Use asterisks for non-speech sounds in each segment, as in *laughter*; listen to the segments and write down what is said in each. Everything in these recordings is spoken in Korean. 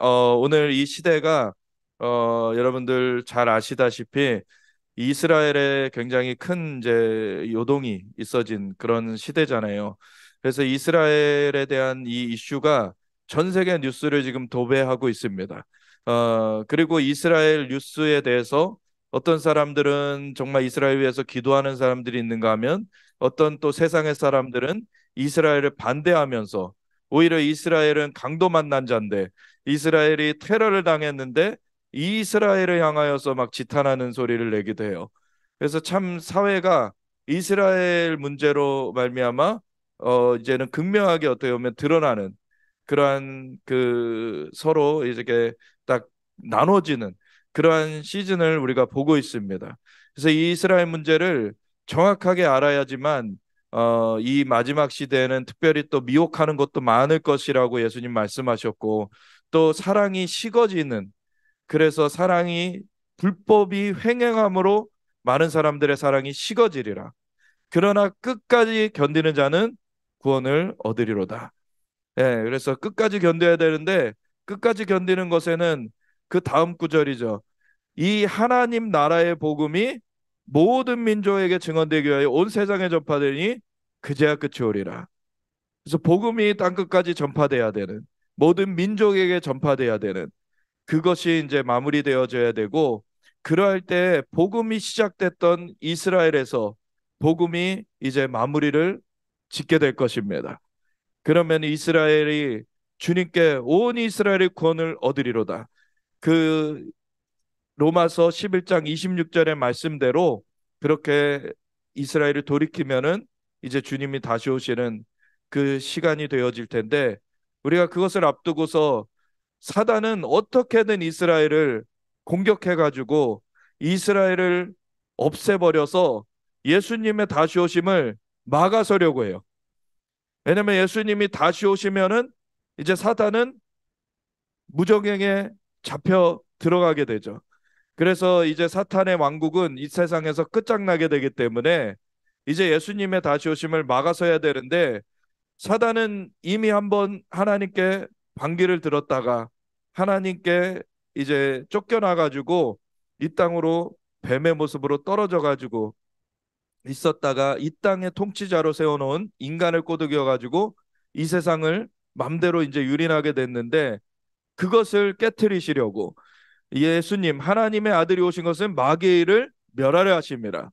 어, 오늘 이 시대가 어, 여러분들 잘 아시다시피 이스라엘에 굉장히 큰 이제 요동이 있어진 그런 시대잖아요. 그래서 이스라엘에 대한 이 이슈가 전 세계 뉴스를 지금 도배하고 있습니다. 어, 그리고 이스라엘 뉴스에 대해서 어떤 사람들은 정말 이스라엘 위해서 기도하는 사람들이 있는가 하면 어떤 또 세상의 사람들은 이스라엘을 반대하면서 오히려 이스라엘은 강도 만난 자인데 이스라엘이 테러를 당했는데 이스라엘을 향하여서 막 지탄하는 소리를 내기도 해요. 그래서 참 사회가 이스라엘 문제로 말미암아 어 이제는 극명하게 어떻게 보면 드러나는 그러한 그 서로 이렇게 딱 나눠지는 그러한 시즌을 우리가 보고 있습니다. 그래서 이 이스라엘 문제를 정확하게 알아야지만 어, 이 마지막 시대에는 특별히 또 미혹하는 것도 많을 것이라고 예수님 말씀하셨고 또 사랑이 식어지는 그래서 사랑이 불법이 횡행함으로 많은 사람들의 사랑이 식어지리라. 그러나 끝까지 견디는 자는 구원을 얻으리로다. 예, 그래서 끝까지 견뎌야 되는데 끝까지 견디는 것에는 그 다음 구절이죠. 이 하나님 나라의 복음이 모든 민족에게 증언되기 위하여 온 세상에 전파되니 그제야 끝이 오리라. 그래서 복음이 땅 끝까지 전파돼야 되는 모든 민족에게 전파돼야 되는 그것이 이제 마무리되어져야 되고 그러할 때 복음이 시작됐던 이스라엘에서 복음이 이제 마무리를 짓게 될 것입니다. 그러면 이스라엘이 주님께 온 이스라엘의 권을 얻으리로다. 그 로마서 11장 26절의 말씀대로 그렇게 이스라엘을 돌이키면은 이제 주님이 다시 오시는 그 시간이 되어질 텐데 우리가 그것을 앞두고서 사단은 어떻게든 이스라엘을 공격해 가지고 이스라엘을 없애버려서 예수님의 다시 오심을 막아서려고 해요. 왜냐하면 예수님이 다시 오시면은 이제 사단은 무정행에 잡혀 들어가게 되죠. 그래서 이제 사탄의 왕국은 이 세상에서 끝장나게 되기 때문에 이제 예수님의 다시 오심을 막아서야 되는데 사단은 이미 한번 하나님께 반기를 들었다가 하나님께 이제 쫓겨나 가지고 이 땅으로 뱀의 모습으로 떨어져 가지고 있었다가 이 땅의 통치자로 세워놓은 인간을 꼬드겨 가지고 이 세상을 맘대로 이제 유린하게 됐는데 그것을 깨뜨리시려고 예수님 하나님의 아들이 오신 것은 마귀를 멸하려 하십니다.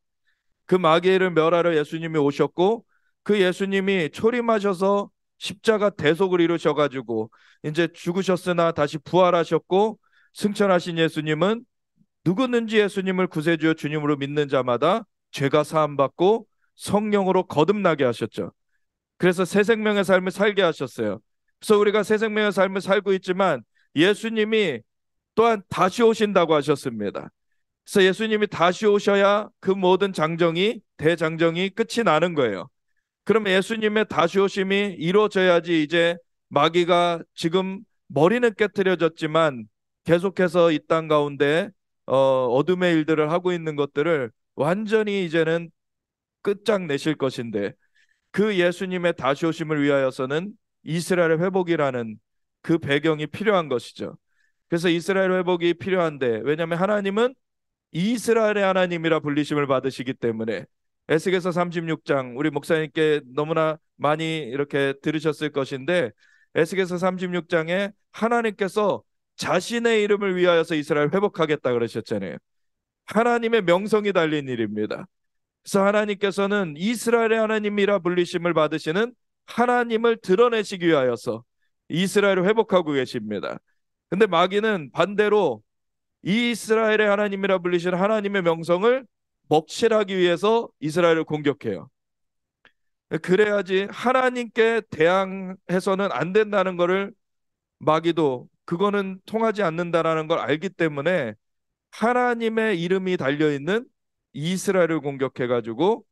그 마귀를 멸하려 예수님이 오셨고 그 예수님이 초림하셔서 십자가 대속을 이루셔 가지고 이제 죽으셨으나 다시 부활하셨고 승천하신 예수님은 누구든지 예수님을 구세주여 주님으로 믿는 자마다 죄가 사함 받고 성령으로 거듭나게 하셨죠. 그래서 새 생명의 삶을 살게 하셨어요. 그래서 우리가 새 생명의 삶을 살고 있지만 예수님이 또한 다시 오신다고 하셨습니다. 그래서 예수님이 다시 오셔야 그 모든 장정이 대장정이 끝이 나는 거예요. 그럼 예수님의 다시 오심이 이루어져야지 이제 마귀가 지금 머리는 깨뜨려졌지만 계속해서 이 땅 가운데 어, 둠의 일들을 하고 있는 것들을 완전히 이제는 끝장내실 것인데 그 예수님의 다시 오심을 위하여서는 이스라엘 회복이라는 그 배경이 필요한 것이죠. 그래서 이스라엘 회복이 필요한데 왜냐하면 하나님은 이스라엘의 하나님이라 불리심을 받으시기 때문에 에스겔서 36장 우리 목사님께 너무나 많이 이렇게 들으셨을 것인데 에스겔서 36장에 하나님께서 자신의 이름을 위하여서 이스라엘 회복하겠다 그러셨잖아요. 하나님의 명성이 달린 일입니다. 그래서 하나님께서는 이스라엘의 하나님이라 불리심을 받으시는 하나님을 드러내시기 위하여서 이스라엘을 회복하고 계십니다. 근데 마귀는 반대로 이스라엘의 하나님이라 불리신 하나님의 명성을 먹칠하기 위해서 이스라엘을 공격해요. 그래야지 하나님께 대항해서는 안 된다는 것을 마귀도 그거는 통하지 않는다라는 걸 알기 때문에 하나님의 이름이 달려 있는 이스라엘을 공격해 가지고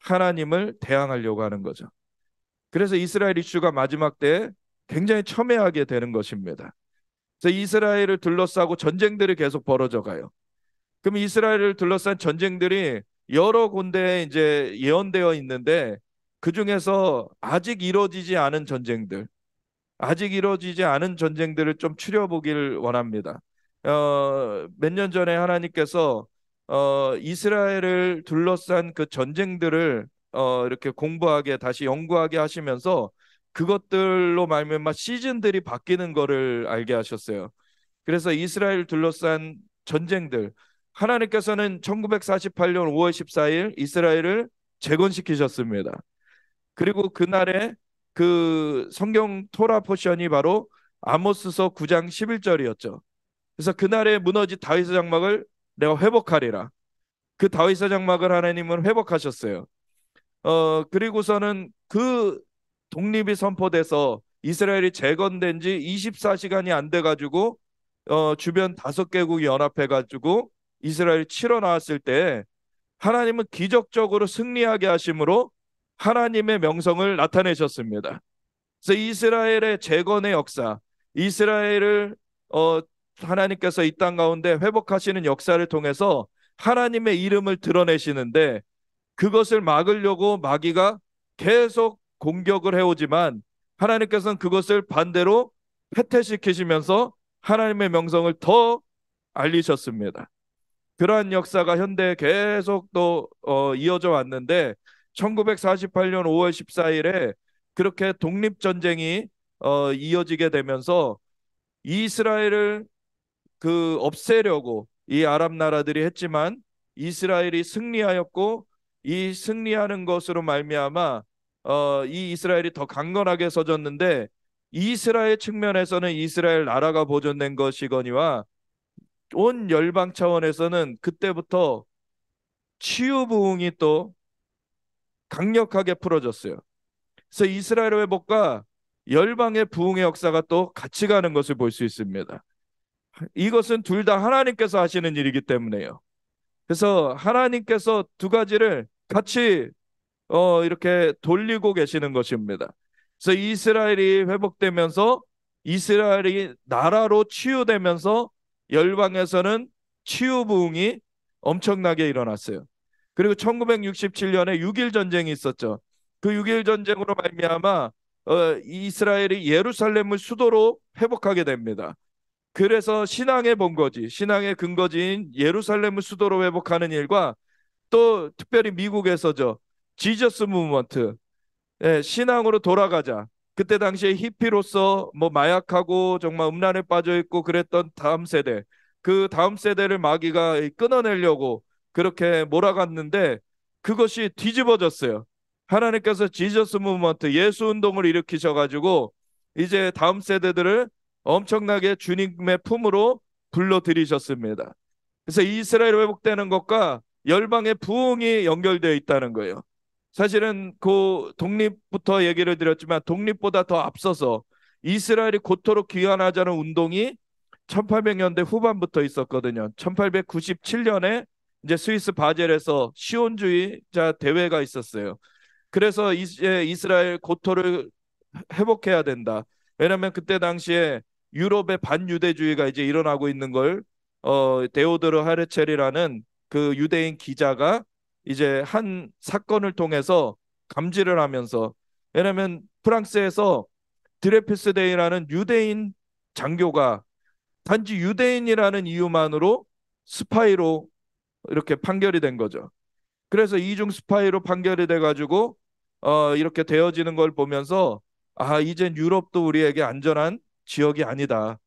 하나님을 대항하려고 하는 거죠. 그래서 이스라엘 이슈가 마지막 때 굉장히 첨예하게 되는 것입니다. 그래서 이스라엘을 둘러싸고 전쟁들이 계속 벌어져 가요. 그럼 이스라엘을 둘러싼 전쟁들이 여러 군데에 이제 예언되어 있는데 그 중에서 아직 이루어지지 않은 전쟁들, 아직 이루어지지 않은 전쟁들을 좀 추려보길 원합니다. 어, 몇 년 전에 하나님께서 어, 이스라엘을 둘러싼 그 전쟁들을 어, 이렇게 공부하게 다시 연구하게 하시면서 그것들로 말미암아 시즌들이 바뀌는 것을 알게 하셨어요. 그래서 이스라엘 둘러싼 전쟁들 하나님께서는 1948년 5월 14일 이스라엘을 재건시키셨습니다. 그리고 그날에 그 성경 토라 포션이 바로 아모스서 9장 11절이었죠. 그래서 그날에 무너진 다윗의 장막을 내가 회복하리라. 그 다윗의 장막을 하나님은 회복하셨어요. 어 그리고서는 그 독립이 선포돼서 이스라엘이 재건된 지 24시간이 안 돼가지고 어, 주변 다섯 개국이 연합해가지고 이스라엘 치러 나왔을 때 하나님은 기적적으로 승리하게 하심으로 하나님의 명성을 나타내셨습니다. 그래서 이스라엘의 재건의 역사, 이스라엘을 어, 하나님께서 이 땅 가운데 회복하시는 역사를 통해서 하나님의 이름을 드러내시는데 그것을 막으려고 마귀가 계속 공격을 해오지만 하나님께서는 그것을 반대로 폐퇴시키시면서 하나님의 명성을 더 알리셨습니다. 그러한 역사가 현대에 계속 또 어, 이어져 왔는데 1948년 5월 14일에 그렇게 독립 전쟁이 어, 이어지게 되면서 이스라엘을 그 없애려고 이 아랍 나라들이 했지만 이스라엘이 승리하였고 이 승리하는 것으로 말미암아 어, 이 이스라엘이 더 강건하게 서졌는데 이스라엘 측면에서는 이스라엘 나라가 보존된 것이거니와 온 열방 차원에서는 그때부터 치유 부흥이 또 강력하게 풀어졌어요. 그래서 이스라엘 회복과 열방의 부흥의 역사가 또 같이 가는 것을 볼 수 있습니다. 이것은 둘 다 하나님께서 하시는 일이기 때문에요. 그래서 하나님께서 두 가지를 같이 어, 이렇게 돌리고 계시는 것입니다. 그래서 이스라엘이 회복되면서 이스라엘이 나라로 치유되면서 열방에서는 치유 부흥이 엄청나게 일어났어요. 그리고 1967년에 6일 전쟁이 있었죠. 그 6일 전쟁으로 말미암아 어, 이스라엘이 예루살렘을 수도로 회복하게 됩니다. 그래서 신앙의 본거지, 신앙의 근거지인 예루살렘을 수도로 회복하는 일과 또 특별히 미국에서죠. 지저스 무브먼트 예, 신앙으로 돌아가자. 그때 당시에 히피로서 뭐 마약하고 정말 음란에 빠져 있고 그랬던 다음 세대 그 다음 세대를 마귀가 끊어내려고 그렇게 몰아갔는데 그것이 뒤집어졌어요. 하나님께서 지저스 무브먼트 예수 운동을 일으키셔 가지고 이제 다음 세대들을 엄청나게 주님의 품으로 불러들이셨습니다. 그래서 이스라엘 회복되는 것과 열방의 부흥이 연결되어 있다는 거예요. 사실은 그 독립부터 얘기를 드렸지만 독립보다 더 앞서서 이스라엘이 고토로 귀환하자는 운동이 1800년대 후반부터 있었거든요. 1897년에 이제 스위스 바젤에서 시온주의자 대회가 있었어요. 그래서 이제 이스라엘 고토를 회복해야 된다. 왜냐하면 그때 당시에 유럽의 반유대주의가 이제 일어나고 있는 걸 어, 데오드르 하르첼이라는 그 유대인 기자가 이제 한 사건을 통해서 감지를 하면서 왜냐하면 프랑스에서 드레피스 데이라는 유대인 장교가 단지 유대인이라는 이유만으로 스파이로 이렇게 판결이 된 거죠. 그래서 이중 스파이로 판결이 돼가지고 어, 이렇게 되어지는 걸 보면서 아 이젠 유럽도 우리에게 안전한 지역이 아니다.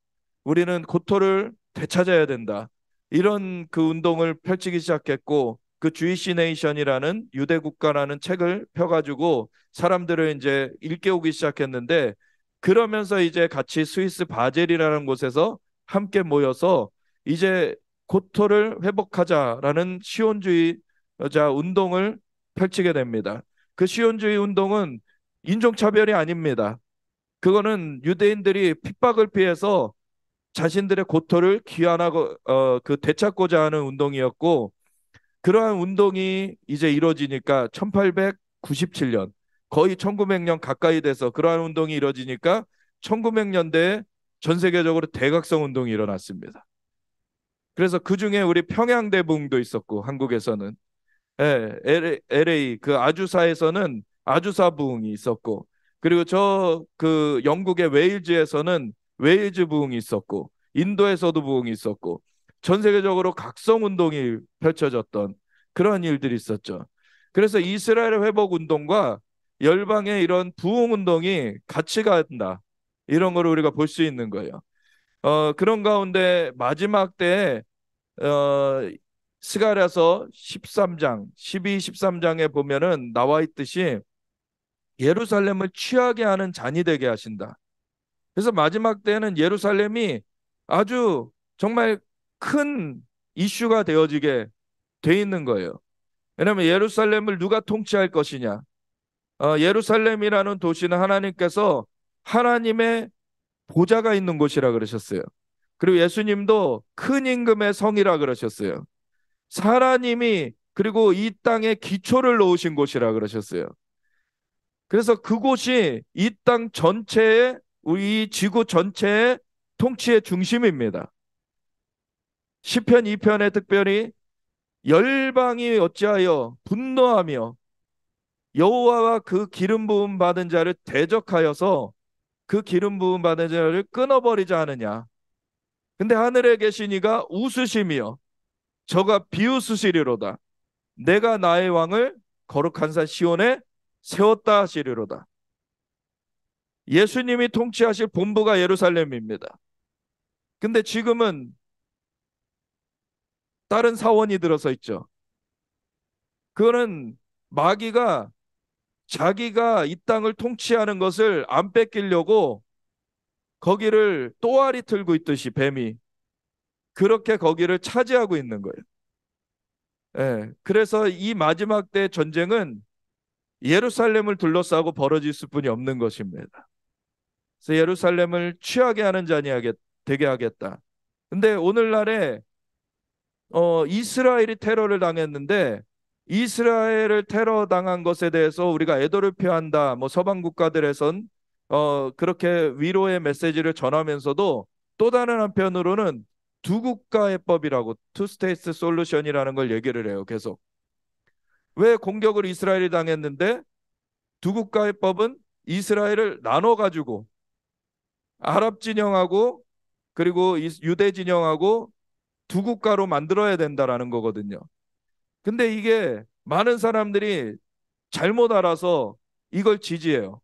우리는 고토를 되찾아야 된다. 이런 그 운동을 펼치기 시작했고 그 주이시 네이션이라는 유대 국가라는 책을 펴가지고 사람들을 이제 일깨우기 시작했는데 그러면서 이제 같이 스위스 바젤이라는 곳에서 함께 모여서 이제 고토를 회복하자라는 시온주의자 운동을 펼치게 됩니다. 그 시온주의 운동은 인종차별이 아닙니다. 그거는 유대인들이 핍박을 피해서 자신들의 고토를 귀환하고 어, 그 되찾고자 하는 운동이었고 그러한 운동이 이제 이루어지니까 1897년 거의 1900년 가까이 돼서 그러한 운동이 이루어지니까 1900년대에 전 세계적으로 대각성 운동이 일어났습니다. 그래서 그 중에 우리 평양대 붕도 있었고 한국에서는 예, LA 그 아주사에서는 아주사 부흥이 있었고 그리고 저 그 영국의 웨일즈에서는 웨일즈 부흥이 있었고 인도에서도 부흥이 있었고 전 세계적으로 각성 운동이 펼쳐졌던 그런 일들이 있었죠. 그래서 이스라엘 회복 운동과 열방의 이런 부흥 운동이 같이 간다. 이런 걸 우리가 볼 수 있는 거예요. 어, 그런 가운데 마지막 때에 어, 스가랴서 13장, 12, 13장에 보면은 나와 있듯이 예루살렘을 취하게 하는 잔이 되게 하신다. 그래서 마지막 때에는 예루살렘이 아주 정말 큰 이슈가 되어지게 돼 있는 거예요. 왜냐하면 예루살렘을 누가 통치할 것이냐. 어, 예루살렘이라는 도시는 하나님께서 하나님의 보좌가 있는 곳이라 그러셨어요. 그리고 예수님도 큰 임금의 성이라 그러셨어요. 하나님이 그리고 이 땅에 기초를 놓으신 곳이라 그러셨어요. 그래서 그곳이 이 땅 전체에 우리 지구 전체의 통치의 중심입니다. 1 0편 2편에 특별히 열방이 어찌하여 분노하며 여호와와 그 기름 부음 받은 자를 대적하여서 그 기름 부음 받은 자를 끊어버리지않느냐 근데 하늘에 계시니가 웃으시며 저가 비웃으시리로다 내가 나의 왕을 거룩한 산 시온에 세웠다 하시리로다 예수님이 통치하실 본부가 예루살렘입니다 근데 지금은 다른 사원이 들어서 있죠. 그거는 마귀가 자기가 이 땅을 통치하는 것을 안 뺏기려고 거기를 또아리 틀고 있듯이 뱀이 그렇게 거기를 차지하고 있는 거예요. 예, 그래서 이 마지막 때 전쟁은 예루살렘을 둘러싸고 벌어질 수뿐이 없는 것입니다. 그래서 예루살렘을 취하게 하는 자니 하게, 되게 하겠다. 근데 오늘날에 어, 이스라엘이 테러를 당했는데 이스라엘을 테러 당한 것에 대해서 우리가 애도를 표한다. 뭐 서방 국가들에선 어, 그렇게 위로의 메시지를 전하면서도 또 다른 한편으로는 두 국가의 법이라고 투 스테이트 솔루션이라는 걸 얘기를 해요. 계속. 왜 공격을 이스라엘이 당했는데 두 국가의 법은 이스라엘을 나눠 가지고 아랍 진영하고 그리고 유대 진영하고 두 국가로 만들어야 된다라는 거거든요. 근데 이게 많은 사람들이 잘못 알아서 이걸 지지해요.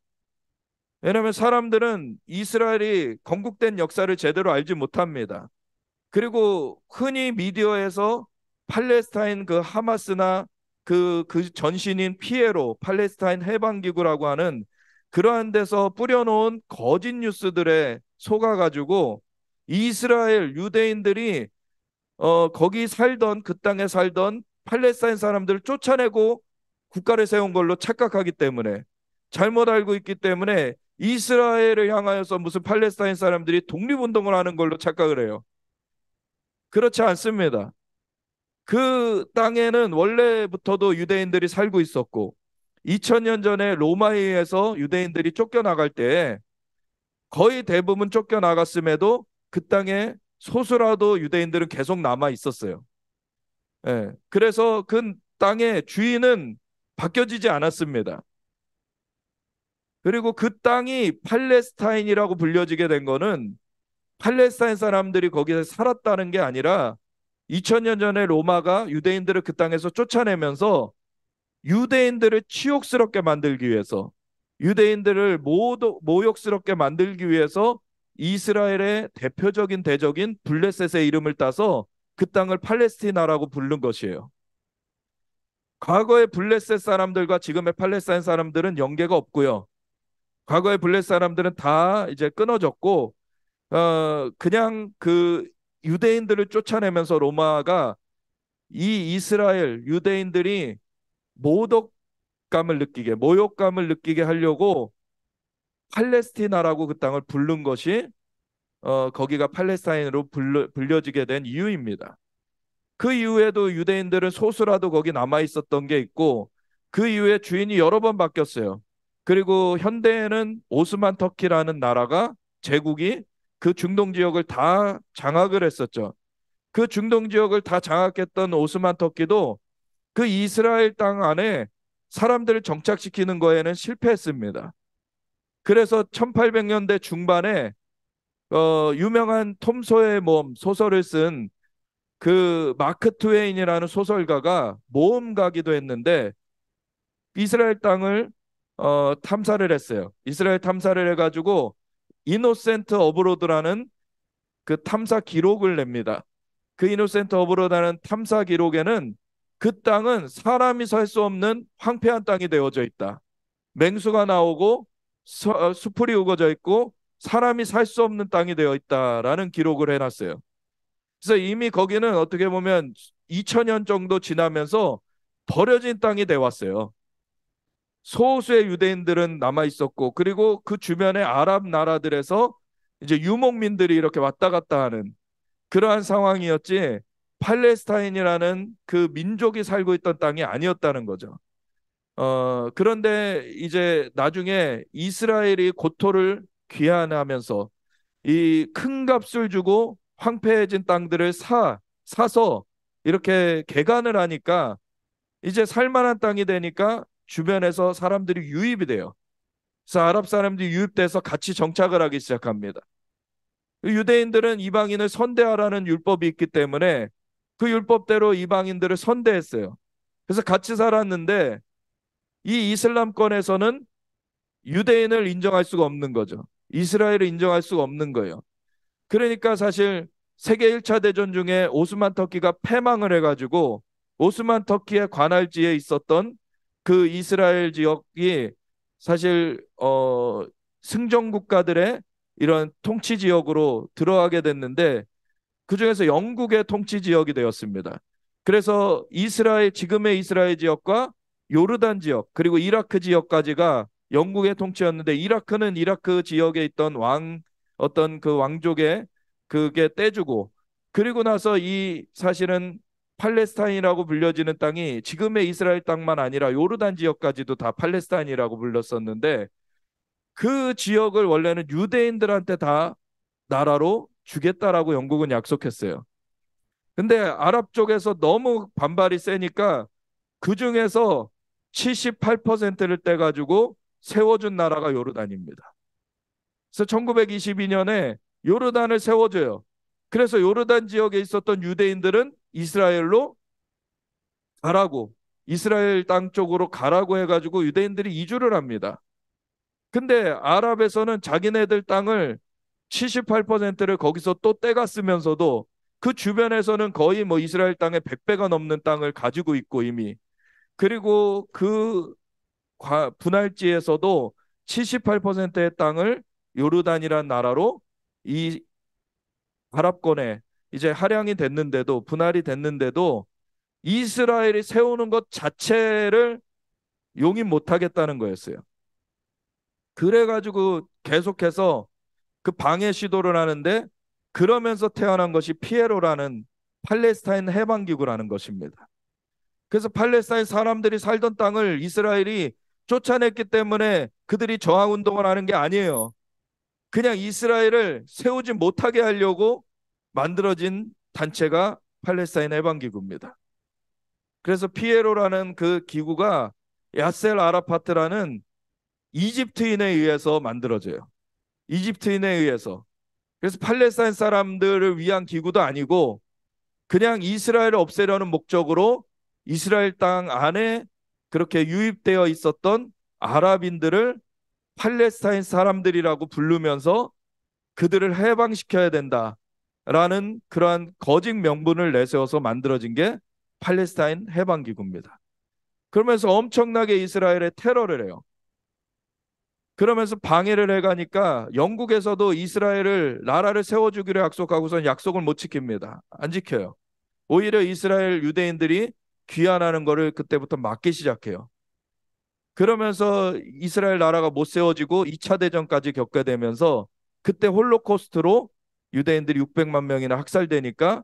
왜냐하면 사람들은 이스라엘이 건국된 역사를 제대로 알지 못합니다. 그리고 흔히 미디어에서 팔레스타인 그 하마스나 그, 그 전신인 피에로 팔레스타인 해방기구라고 하는 그러한 데서 뿌려놓은 거짓 뉴스들에 속아가지고 이스라엘 유대인들이 어, 거기 살던 그 땅에 살던 팔레스타인 사람들을 쫓아내고 국가를 세운 걸로 착각하기 때문에 잘못 알고 있기 때문에 이스라엘을 향하여서 무슨 팔레스타인 사람들이 독립운동을 하는 걸로 착각을 해요. 그렇지 않습니다. 그 땅에는 원래부터도 유대인들이 살고 있었고 2000년 전에 로마에 의해서 유대인들이 쫓겨나갈 때 거의 대부분 쫓겨나갔음에도 그 땅에 소수라도 유대인들은 계속 남아 있었어요. 예, 그래서 그 땅의 주인은 바뀌어지지 않았습니다. 그리고 그 땅이 팔레스타인이라고 불려지게 된 거는 팔레스타인 사람들이 거기서 살았다는 게 아니라 2000년 전에 로마가 유대인들을 그 땅에서 쫓아내면서 유대인들을 치욕스럽게 만들기 위해서 유대인들을 모독, 모욕스럽게 만들기 위해서 이스라엘의 대표적인 대적인 블레셋의 이름을 따서 그 땅을 팔레스티나라고 부른 것이에요. 과거의 블레셋 사람들과 지금의 팔레스타인 사람들은 연계가 없고요. 과거의 블레셋 사람들은 다 이제 끊어졌고 어 그냥 그 유대인들을 쫓아내면서 로마가 이 이스라엘 유대인들이 모독감을 느끼게 모욕감을 느끼게 하려고 팔레스티나라고 그 땅을 부른 것이 어, 거기가 팔레스타인으로 불려, 불려지게 된 이유입니다. 그 이후에도 유대인들은 소수라도 거기 남아 있었던 게 있고 그 이후에 주인이 여러 번 바뀌었어요. 그리고 현대에는 오스만 터키라는 나라가 제국이 그 중동 지역을 다 장악을 했었죠. 그 중동 지역을 다 장악했던 오스만 터키도 그 이스라엘 땅 안에 사람들을 정착시키는 거에는 실패했습니다. 그래서 1800년대 중반에 어, 유명한 톰소의 모험 소설을 쓴 그 마크 트웨인이라는 소설가가 모험가기도 했는데 이스라엘 땅을 어, 탐사를 했어요. 이스라엘 탐사를 해가지고 이노센트 어브로드라는 그 탐사 기록을 냅니다. 그 이노센트 어브로드라는 탐사 기록에는 그 땅은 사람이 살 수 없는 황폐한 땅이 되어져 있다. 맹수가 나오고 서, 어, 수풀이 우거져 있고 사람이 살 수 없는 땅이 되어 있다라는 기록을 해놨어요. 그래서 이미 거기는 어떻게 보면 2000년 정도 지나면서 버려진 땅이 돼 왔어요. 소수의 유대인들은 남아 있었고 그리고 그 주변의 아랍 나라들에서 이제 유목민들이 이렇게 왔다 갔다 하는 그러한 상황이었지 팔레스타인이라는 그 민족이 살고 있던 땅이 아니었다는 거죠. 어, 그런데 이제 나중에 이스라엘이 고토를 귀환하면서 이 큰 값을 주고 황폐해진 땅들을 사 사서 이렇게 개간을 하니까 이제 살만한 땅이 되니까 주변에서 사람들이 유입이 돼요. 그래서 아랍 사람들이 유입돼서 같이 정착을 하기 시작합니다. 유대인들은 이방인을 선대하라는 율법이 있기 때문에 그 율법대로 이방인들을 선대했어요. 그래서 같이 살았는데 이 이슬람권에서는 유대인을 인정할 수가 없는 거죠. 이스라엘을 인정할 수가 없는 거예요. 그러니까 사실 세계 1차 대전 중에 오스만 터키가 패망을 해가지고 오스만 터키의 관할지에 있었던 그 이스라엘 지역이 사실 어, 승전 국가들의 이런 통치 지역으로 들어가게 됐는데 그 중에서 영국의 통치 지역이 되었습니다. 그래서 이스라엘 지금의 이스라엘 지역과 요르단 지역 그리고 이라크 지역까지가 영국의 통치였는데 이라크는 이라크 지역에 있던 왕 어떤 그 왕족의 그게 떼주고 그리고 나서 이 사실은 팔레스타인이라고 불려지는 땅이 지금의 이스라엘 땅만 아니라 요르단 지역까지도 다 팔레스타인이라고 불렀었는데 그 지역을 원래는 유대인들한테 다 나라로 주겠다라고 영국은 약속했어요. 근데 아랍 쪽에서 너무 반발이 세니까 그 중에서 78%를 떼가지고 세워준 나라가 요르단입니다. 그래서 1922년에 요르단을 세워줘요. 그래서 요르단 지역에 있었던 유대인들은 이스라엘로 가라고 이스라엘 땅 쪽으로 가라고 해가지고 유대인들이 이주를 합니다. 근데 아랍에서는 자기네들 땅을 78%를 거기서 또 떼가 쓰면서도 그 주변에서는 거의 뭐 이스라엘 땅의 100배가 넘는 땅을 가지고 있고 이미 그리고 그 분할지에서도 78%의 땅을 요르단이란 나라로 이 아랍권에 이제 하량이 됐는데도 분할이 됐는데도 이스라엘이 세우는 것 자체를 용인 못하겠다는 거였어요. 그래가지고 계속해서 그 방해 시도를 하는데 그러면서 태어난 것이 피에로라는 팔레스타인 해방기구라는 것입니다. 그래서 팔레스타인 사람들이 살던 땅을 이스라엘이 쫓아냈기 때문에 그들이 저항 운동을 하는 게 아니에요. 그냥 이스라엘을 세우지 못하게 하려고 만들어진 단체가 팔레스타인 해방 기구입니다. 그래서 피에로라는 그 기구가 야셀 아라파트라는 이집트인에 의해서 만들어져요. 이집트인에 의해서. 그래서 팔레스타인 사람들을 위한 기구도 아니고 그냥 이스라엘을 없애려는 목적으로 이스라엘 땅 안에 그렇게 유입되어 있었던 아랍인들을 팔레스타인 사람들이라고 부르면서 그들을 해방시켜야 된다라는 그러한 거짓 명분을 내세워서 만들어진 게 팔레스타인 해방기구입니다. 그러면서 엄청나게 이스라엘에 테러를 해요. 그러면서 방해를 해가니까 영국에서도 이스라엘을 나라를 세워주기로 약속하고선 약속을 못 지킵니다. 안 지켜요. 오히려 이스라엘 유대인들이 귀환하는 거를 그때부터 막기 시작해요. 그러면서 이스라엘 나라가 못 세워지고 2차 대전까지 겪게 되면서 그때 홀로코스트로 유대인들이 600만 명이나 학살되니까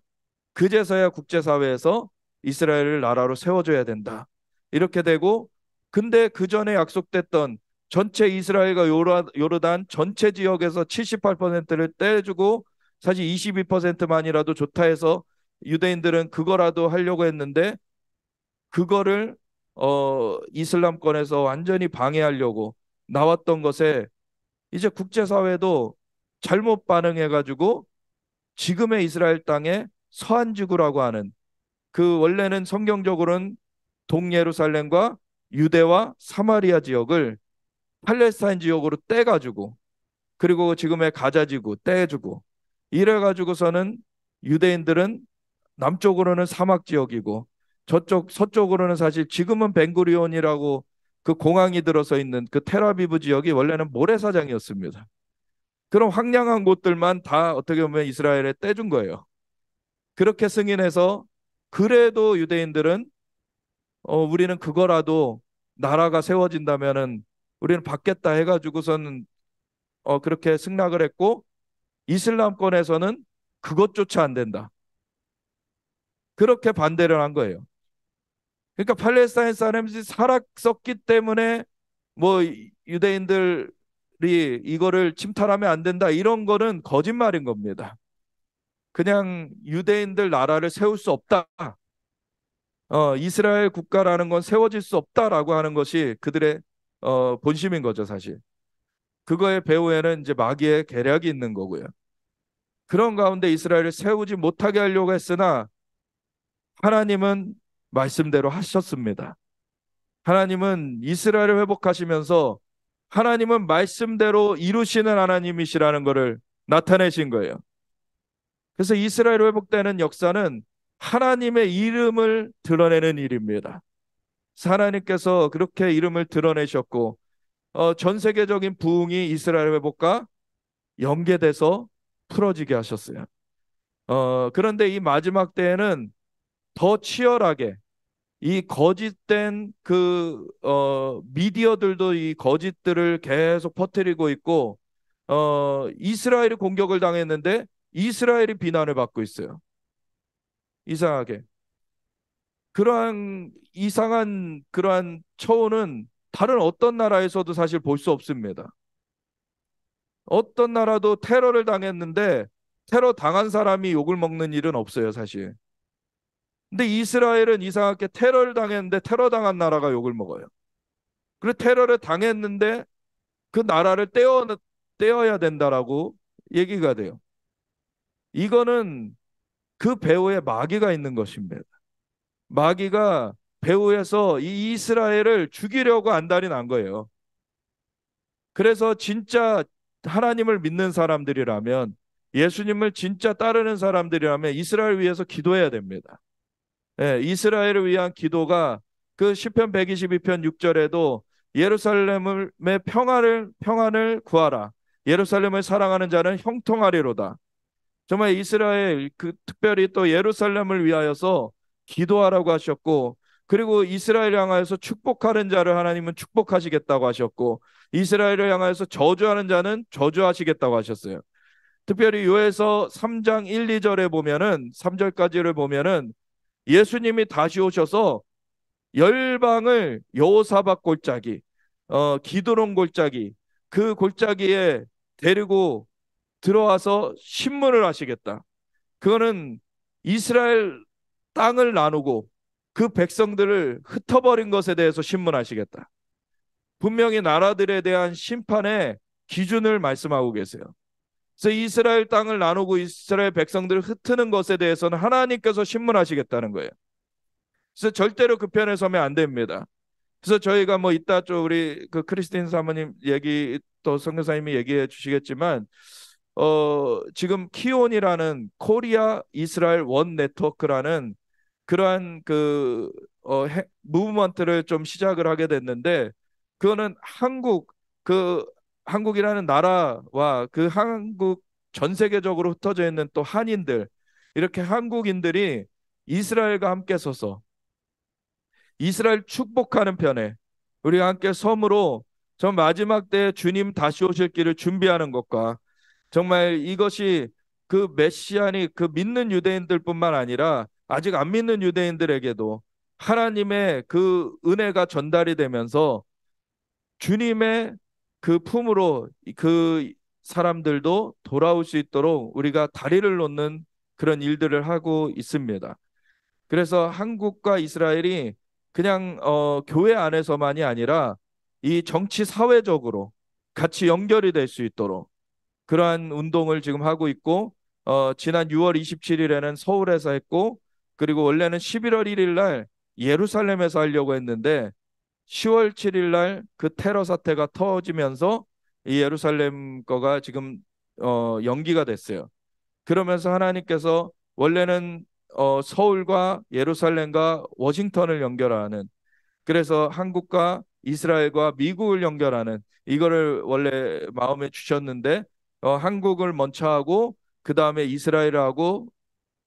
그제서야 국제사회에서 이스라엘을 나라로 세워줘야 된다. 이렇게 되고 근데 그 전에 약속됐던 전체 이스라엘과 요르단 전체 지역에서 78%를 떼주고 사실 22%만이라도 좋다 해서 유대인들은 그거라도 하려고 했는데 그거를 어, 이슬람권에서 완전히 방해하려고 나왔던 것에 이제 국제사회도 잘못 반응해가지고 지금의 이스라엘 땅에 서한지구라고 하는 그 원래는 성경적으로는 동예루살렘과 유대와 사마리아 지역을 팔레스타인 지역으로 떼가지고 그리고 지금의 가자지구 떼주고 이래가지고서는 유대인들은 남쪽으로는 사막 지역이고 저쪽 서쪽으로는 사실 지금은 벵구리온이라고 그 공항이 들어서 있는 그 테라비브 지역이 원래는 모래사장이었습니다. 그런 황량한 곳들만 다 어떻게 보면 이스라엘에 떼준 거예요. 그렇게 승인해서 그래도 유대인들은 어, 우리는 그거라도 나라가 세워진다면은 우리는 받겠다 해가지고서는 어, 그렇게 승낙을 했고 이슬람권에서는 그것조차 안 된다. 그렇게 반대를 한 거예요. 그러니까 팔레스타인 사람들이 살았었기 때문에 뭐 유대인들이 이거를 침탈하면 안 된다 이런 거는 거짓말인 겁니다. 그냥 유대인들 나라를 세울 수 없다. 어, 이스라엘 국가라는 건 세워질 수 없다라고 하는 것이 그들의 어, 본심인 거죠, 사실. 그거의 배후에는 이제 마귀의 계략이 있는 거고요. 그런 가운데 이스라엘을 세우지 못하게 하려고 했으나 하나님은 말씀대로 하셨습니다. 하나님은 이스라엘을 회복하시면서 하나님은 말씀대로 이루시는 하나님이시라는 것을 나타내신 거예요. 그래서 이스라엘 회복되는 역사는 하나님의 이름을 드러내는 일입니다. 하나님께서 그렇게 이름을 드러내셨고 어, 전 세계적인 부흥이 이스라엘 회복과 연계돼서 풀어지게 하셨어요. 어, 그런데 이 마지막 때에는 더 치열하게 이 거짓된 그 어, 미디어들도 이 거짓들을 계속 퍼뜨리고 있고 어, 이스라엘이 공격을 당했는데 이스라엘이 비난을 받고 있어요. 이상하게 그러한 이상한 그러한 처우는 다른 어떤 나라에서도 사실 볼 수 없습니다. 어떤 나라도 테러를 당했는데 테러 당한 사람이 욕을 먹는 일은 없어요, 사실. 근데 이스라엘은 이상하게 테러를 당했는데 테러 당한 나라가 욕을 먹어요. 그리고 테러를 당했는데 그 나라를 떼어, 떼어야 된다라고 얘기가 돼요. 이거는 그 배후에 마귀가 있는 것입니다. 마귀가 배후에서 이 이스라엘을 죽이려고 안달이 난 거예요. 그래서 진짜 하나님을 믿는 사람들이라면 예수님을 진짜 따르는 사람들이라면 이스라엘 위해서 기도해야 됩니다. 예, 이스라엘을 위한 기도가 그 시편 122편 6절에도 예루살렘의 평화를 평안을 구하라. 예루살렘을 사랑하는 자는 형통하리로다. 정말 이스라엘 그 특별히 또 예루살렘을 위하여서 기도하라고 하셨고 그리고 이스라엘을 향하여서 축복하는 자를 하나님은 축복하시겠다고 하셨고 이스라엘을 향하여서 저주하는 자는 저주하시겠다고 하셨어요. 특별히 요에서 3장 1, 2절에 보면은 3절까지를 보면은 예수님이 다시 오셔서 열방을 여호사박 골짜기, 어, 기도론 골짜기 그 골짜기에 데리고 들어와서 신문을 하시겠다. 그거는 이스라엘 땅을 나누고 그 백성들을 흩어버린 것에 대해서 신문하시겠다. 분명히 나라들에 대한 심판의 기준을 말씀하고 계세요. 그래서 이스라엘 땅을 나누고 이스라엘 백성들을 흩트는 것에 대해서는 하나님께서 신문하시겠다는 거예요. 그래서 절대로 그 편에 서면 안 됩니다. 그래서 저희가 뭐 이따 좀 우리 그 크리스틴 사모님 얘기 또 성교사님이 얘기해 주시겠지만 어 지금 키온이라는 코리아 이스라엘 원 네트워크라는 그러한 그 어, 무브먼트를 좀 시작을 하게 됐는데 그거는 한국 그 한국이라는 나라와 그 한국 전 세계적으로 흩어져 있는 또 한인들 이렇게 한국인들이 이스라엘과 함께 서서 이스라엘 축복하는 편에 우리가 함께 섬으로 저 마지막 때 주님 다시 오실 길을 준비하는 것과 정말 이것이 그 메시안이 그 믿는 유대인들뿐만 아니라 아직 안 믿는 유대인들에게도 하나님의 그 은혜가 전달이 되면서 주님의 그 품으로 그 사람들도 돌아올 수 있도록 우리가 다리를 놓는 그런 일들을 하고 있습니다. 그래서 한국과 이스라엘이 그냥 어, 교회 안에서만이 아니라 이 정치 사회적으로 같이 연결이 될 수 있도록 그러한 운동을 지금 하고 있고 어, 지난 6월 27일에는 서울에서 했고 그리고 원래는 11월 1일 날 예루살렘에서 하려고 했는데 10월 7일 날 그 테러 사태가 터지면서 이 예루살렘 거가 지금 어, 연기가 됐어요. 그러면서 하나님께서 원래는 어, 서울과 예루살렘과 워싱턴을 연결하는 그래서 한국과 이스라엘과 미국을 연결하는 이거를 원래 마음에 주셨는데 어, 한국을 먼저 하고 그 다음에 이스라엘하고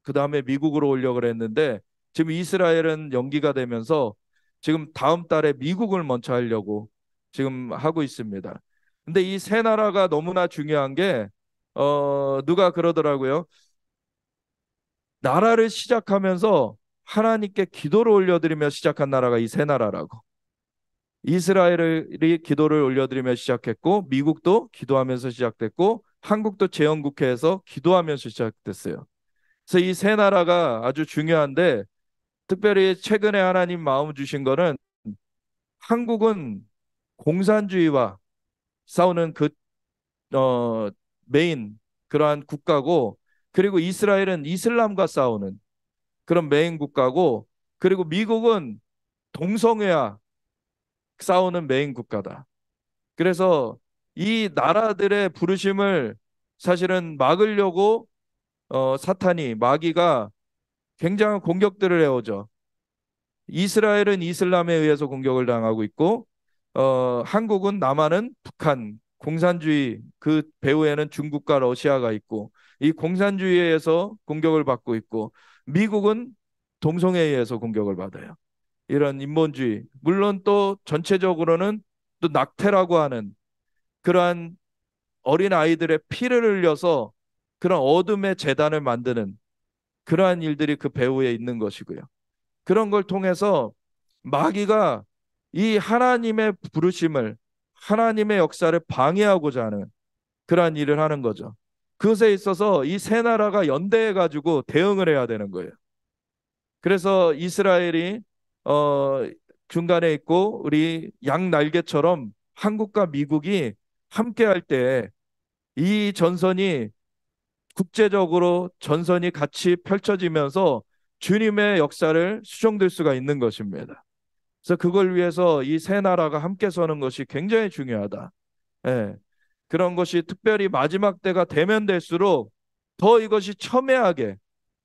그 다음에 미국으로 올려 그랬는데 지금 이스라엘은 연기가 되면서 지금 다음 달에 미국을 먼저 하려고 지금 하고 있습니다. 근데 이 세 나라가 너무나 중요한 게 어, 누가 그러더라고요. 나라를 시작하면서 하나님께 기도를 올려드리며 시작한 나라가 이 세 나라라고. 이스라엘이 기도를 올려드리며 시작했고 미국도 기도하면서 시작됐고 한국도 제헌국회에서 기도하면서 시작됐어요. 그래서 이 세 나라가 아주 중요한데 특별히 최근에 하나님 마음 주신 거는 한국은 공산주의와 싸우는 그 어, 메인 그러한 국가고 그리고 이스라엘은 이슬람과 싸우는 그런 메인 국가고 그리고 미국은 동성애와 싸우는 메인 국가다. 그래서 이 나라들의 부르심을 사실은 막으려고 어, 사탄이 마귀가 굉장한 공격들을 해오죠. 이스라엘은 이슬람에 의해서 공격을 당하고 있고 어, 한국은 남한은 북한 공산주의 그 배후에는 중국과 러시아가 있고 이 공산주의에서 공격을 받고 있고 미국은 동성애에 의해서 공격을 받아요. 이런 인본주의 물론 또 전체적으로는 또 낙태라고 하는 그러한 어린 아이들의 피를 흘려서 그런 어둠의 재단을 만드는 그러한 일들이 그배후에 있는 것이고요. 그런 걸 통해서 마귀가 이 하나님의 부르심을 하나님의 역사를 방해하고자 하는 그러한 일을 하는 거죠. 그것에 있어서 이 세 나라가 연대해 가지고 대응을 해야 되는 거예요. 그래서 이스라엘이 어 중간에 있고 우리 양 날개처럼 한국과 미국이 함께 할 때 이 전선이 국제적으로 전선이 같이 펼쳐지면서 주님의 역사를 수정될 수가 있는 것입니다. 그래서 그걸 위해서 이 세 나라가 함께 서는 것이 굉장히 중요하다. 예. 그런 것이 특별히 마지막 때가 되면 될수록 더 이것이 첨예하게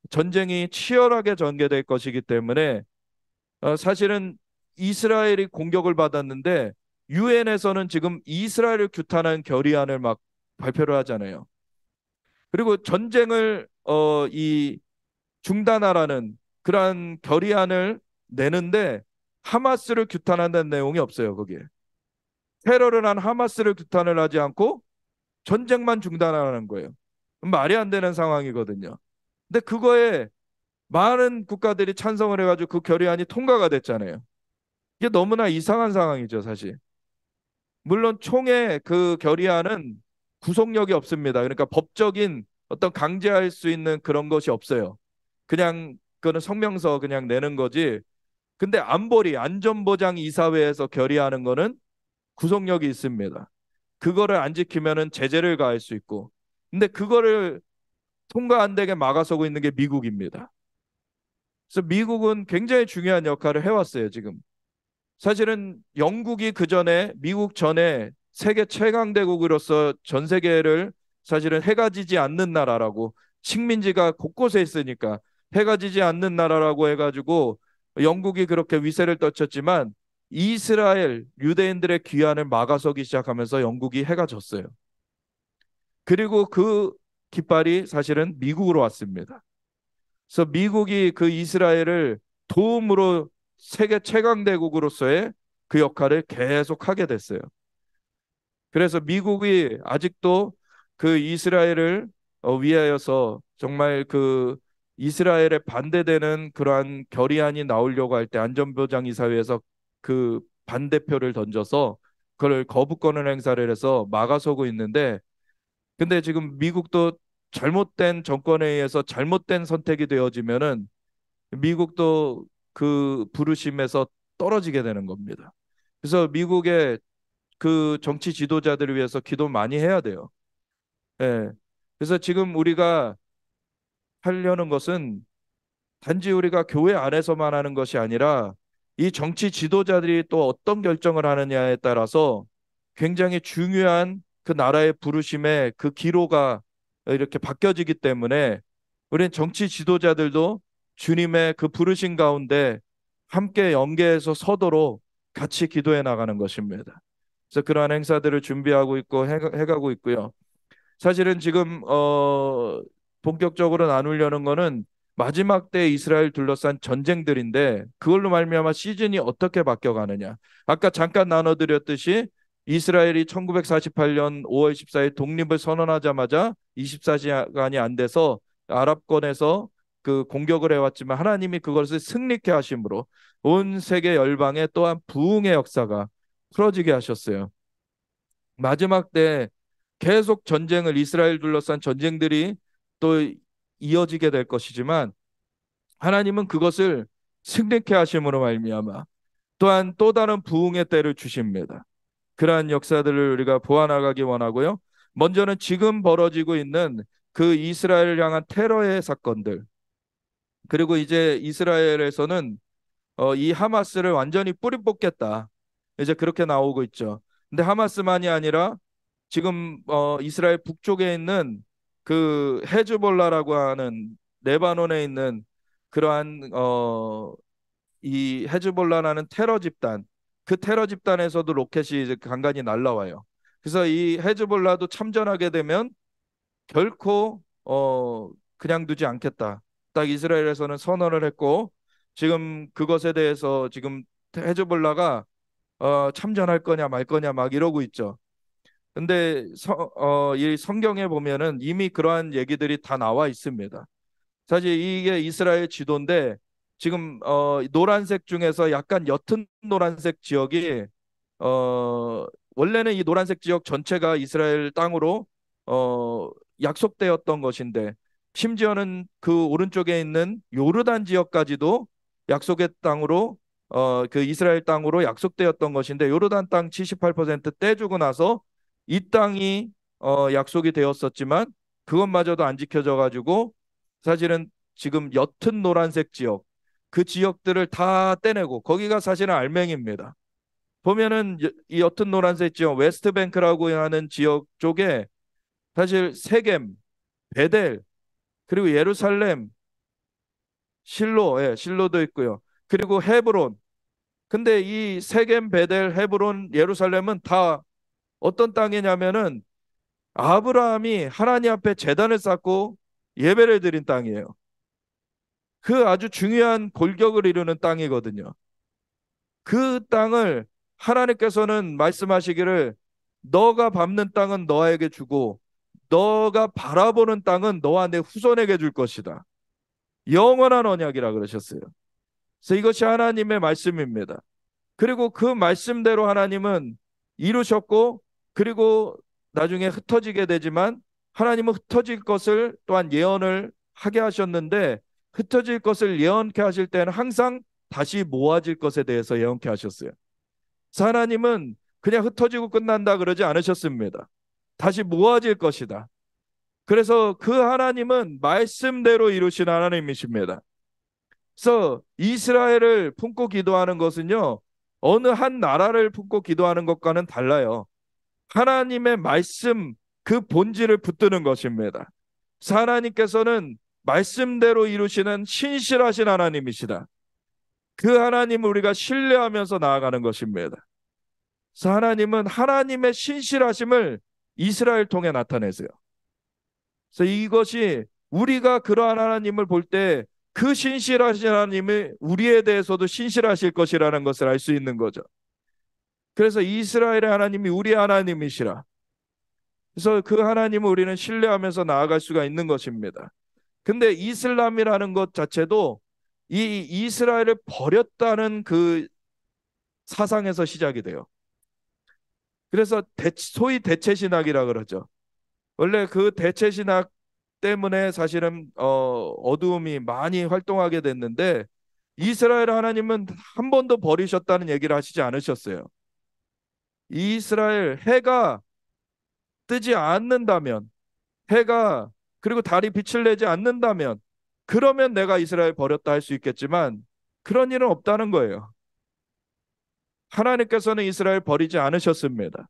전쟁이 치열하게 전개될 것이기 때문에 어, 사실은 이스라엘이 공격을 받았는데 유엔에서는 지금 이스라엘을 규탄한 결의안을 막 발표를 하잖아요. 그리고 전쟁을 어, 이 중단하라는 그러한 결의안을 내는데 하마스를 규탄한다는 내용이 없어요 거기에 테러를 한 하마스를 규탄을 하지 않고 전쟁만 중단하라는 거예요 말이 안 되는 상황이거든요 근데 그거에 많은 국가들이 찬성을 해가지고 그 결의안이 통과가 됐잖아요 이게 너무나 이상한 상황이죠 사실 물론 총의 그 결의안은 구속력이 없습니다. 그러니까 법적인 어떤 강제할 수 있는 그런 것이 없어요. 그냥 그거는 성명서 그냥 내는 거지. 근데 안보리 안전보장 이사회에서 결의하는 거는 구속력이 있습니다. 그거를 안 지키면은 제재를 가할 수 있고. 근데 그거를 통과 안 되게 막아서고 있는 게 미국입니다. 그래서 미국은 굉장히 중요한 역할을 해왔어요, 지금. 사실은 영국이 그 전에, 미국 전에 세계 최강 대국으로서 전 세계를 사실은 해가 지지 않는 나라라고 식민지가 곳곳에 있으니까 해가 지지 않는 나라라고 해가지고 영국이 그렇게 위세를 떨쳤지만 이스라엘 유대인들의 귀환을 막아서기 시작하면서 영국이 해가 졌어요. 그리고 그 깃발이 사실은 미국으로 왔습니다. 그래서 미국이 그 이스라엘을 도움으로 세계 최강 대국으로서의 그 역할을 계속 하게 됐어요. 그래서 미국이 아직도 그 이스라엘을 어, 위하여서 정말 그 이스라엘에 반대되는 그러한 결의안이 나오려고 할 때 안전보장 이사회에서 그 반대표를 던져서 그걸 거부권을 행사를 해서 막아서고 있는데 근데 지금 미국도 잘못된 정권에 의해서 잘못된 선택이 되어지면은 미국도 그 부르심에서 떨어지게 되는 겁니다. 그래서 미국의 그 정치 지도자들을 위해서 기도 많이 해야 돼요. 예. 그래서 지금 우리가 하려는 것은 단지 우리가 교회 안에서만 하는 것이 아니라 이 정치 지도자들이 또 어떤 결정을 하느냐에 따라서 굉장히 중요한 그 나라의 부르심의 그 기로가 이렇게 바뀌어지기 때문에 우리는 정치 지도자들도 주님의 그 부르신 가운데 함께 연계해서 서도록 같이 기도해 나가는 것입니다. 그래서 그러한 행사들을 준비하고 있고 해, 가고 있고요. 사실은 지금 어, 본격적으로 나누려는 거는 마지막 때 이스라엘 둘러싼 전쟁들인데 그걸로 말미암아 시즌이 어떻게 바뀌어 가느냐. 아까 잠깐 나눠 드렸듯이 이스라엘이 1948년 5월 14일 독립을 선언하자마자 24시간이 안 돼서 아랍권에서 그 공격을 해왔지만 하나님이 그것을 승리케 하심으로 온 세계 열방에 또한 부흥의 역사가 풀어지게 하셨어요. 마지막 때 계속 전쟁을 이스라엘 둘러싼 전쟁들이 또 이어지게 될 것이지만 하나님은 그것을 승리케 하심으로 말미암아 또한 또 다른 부흥의 때를 주십니다. 그러한 역사들을 우리가 보완하기 원하고요. 먼저는 지금 벌어지고 있는 그 이스라엘을 향한 테러의 사건들 그리고 이제 이스라엘에서는 어, 이 하마스를 완전히 뿌리 뽑겠다. 이제 그렇게 나오고 있죠. 근데 하마스만이 아니라 지금 어, 이스라엘 북쪽에 있는 그 헤즈볼라라고 하는 레바논에 있는 그러한 어, 이 헤즈볼라라는 테러 집단 그 테러 집단에서도 로켓이 이제 간간히 날라와요. 그래서 이 헤즈볼라도 참전하게 되면 결코 어, 그냥 두지 않겠다. 딱 이스라엘에서는 선언을 했고 지금 그것에 대해서 지금 헤즈볼라가 어, 참전할 거냐 말 거냐 막 이러고 있죠. 근데 서, 어, 이 성경에 보면은 이미 그러한 얘기들이 다 나와 있습니다. 사실 이게 이스라엘 지도인데 지금 어, 노란색 중에서 약간 옅은 노란색 지역이 어, 원래는 이 노란색 지역 전체가 이스라엘 땅으로 어, 약속되었던 것인데 심지어는 그 오른쪽에 있는 요르단 지역까지도 약속의 땅으로 어, 그 이스라엘 땅으로 약속되었던 것인데 요르단 땅 78% 떼주고 나서 이 땅이 어, 약속이 되었었지만 그것마저도 안 지켜져 가지고 사실은 지금 옅은 노란색 지역 그 지역들을 다 떼내고 거기가 사실은 알맹입니다. 보면은 이 옅은 노란색 지역 웨스트뱅크라고 하는 지역 쪽에 사실 세겜, 베델 그리고 예루살렘, 실로, 예, 실로도 있고요. 그리고 헤브론. 근데 이 세겜, 베델, 헤브론, 예루살렘은 다 어떤 땅이냐면은 아브라함이 하나님 앞에 재단을 쌓고 예배를 드린 땅이에요. 그 아주 중요한 골격을 이루는 땅이거든요. 그 땅을 하나님께서는 말씀하시기를 너가 밟는 땅은 너에게 주고 너가 바라보는 땅은 너와 내 후손에게 줄 것이다. 영원한 언약이라 그러셨어요. 그래서 이것이 하나님의 말씀입니다. 그리고 그 말씀대로 하나님은 이루셨고 그리고 나중에 흩어지게 되지만 하나님은 흩어질 것을 또한 예언을 하게 하셨는데 흩어질 것을 예언케 하실 때는 항상 다시 모아질 것에 대해서 예언케 하셨어요. 하나님은 그냥 흩어지고 끝난다 그러지 않으셨습니다. 다시 모아질 것이다. 그래서 그 하나님은 말씀대로 이루신 하나님이십니다. 그래서 이스라엘을 품고 기도하는 것은요. 어느 한 나라를 품고 기도하는 것과는 달라요. 하나님의 말씀 그 본질을 붙드는 것입니다. 하나님께서는 말씀대로 이루시는 신실하신 하나님이시다. 그 하나님을 우리가 신뢰하면서 나아가는 것입니다. 하나님은 하나님의 신실하심을 이스라엘 통해 나타내세요. 그래서 이것이 우리가 그러한 하나님을 볼때 그 신실하신 하나님이 우리에 대해서도 신실하실 것이라는 것을 알 수 있는 거죠. 그래서 이스라엘의 하나님이 우리 하나님이시라. 그래서 그 하나님을 우리는 신뢰하면서 나아갈 수가 있는 것입니다. 근데 이슬람이라는 것 자체도 이 이스라엘을 버렸다는 그 사상에서 시작이 돼요. 그래서 대, 소위 대체 신학이라 그러죠. 원래 그 대체 신학 때문에 사실은 어, 어두움이 많이 활동하게 됐는데 이스라엘 하나님은 한 번도 버리셨다는 얘기를 하시지 않으셨어요. 이스라엘 해가 뜨지 않는다면 해가 그리고 달이 빛을 내지 않는다면 그러면 내가 이스라엘 버렸다 할 수 있겠지만 그런 일은 없다는 거예요. 하나님께서는 이스라엘 버리지 않으셨습니다.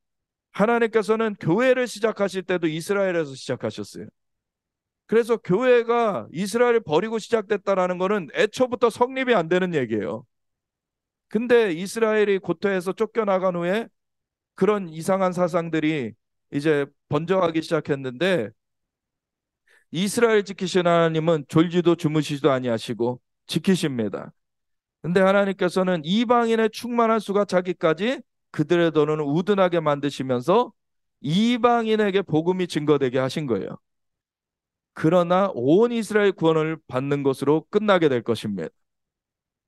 하나님께서는 교회를 시작하실 때도 이스라엘에서 시작하셨어요. 그래서 교회가 이스라엘을 버리고 시작됐다라는 것은 애초부터 성립이 안 되는 얘기예요. 근데 이스라엘이 고토에서 쫓겨나간 후에 그런 이상한 사상들이 이제 번져가기 시작했는데 이스라엘 지키신 하나님은 졸지도 주무시지도 아니하시고 지키십니다. 근데 하나님께서는 이방인의 충만한 수가 자기까지 그들의 돈는 우둔하게 만드시면서 이방인에게 복음이 증거되게 하신 거예요. 그러나 온 이스라엘 구원을 받는 것으로 끝나게 될 것입니다.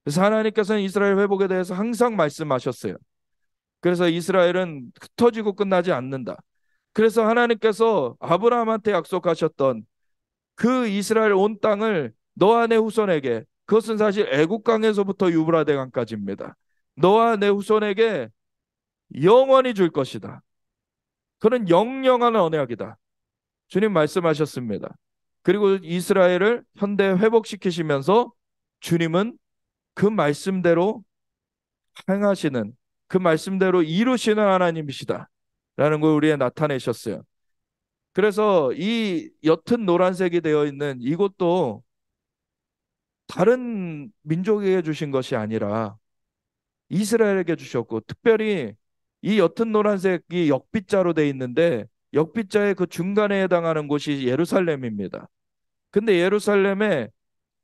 그래서 하나님께서는 이스라엘 회복에 대해서 항상 말씀하셨어요. 그래서 이스라엘은 흩어지고 끝나지 않는다. 그래서 하나님께서 아브라함한테 약속하셨던 그 이스라엘 온 땅을 너와 내 후손에게 그것은 사실 애굽 강에서부터 유브라데 강까지입니다. 너와 내 후손에게 영원히 줄 것이다. 그는 영영한 언약이다. 주님 말씀하셨습니다. 그리고 이스라엘을 현대 회복시키시면서 주님은 그 말씀대로 행하시는 그 말씀대로 이루시는 하나님이시다라는 걸 우리에 나타내셨어요. 그래서 이 옅은 노란색이 되어 있는 이것도 다른 민족에게 주신 것이 아니라 이스라엘에게 주셨고 특별히 이 옅은 노란색이 역빛자로 돼 있는데 역빗자의 그 중간에 해당하는 곳이 예루살렘입니다. 근데 예루살렘의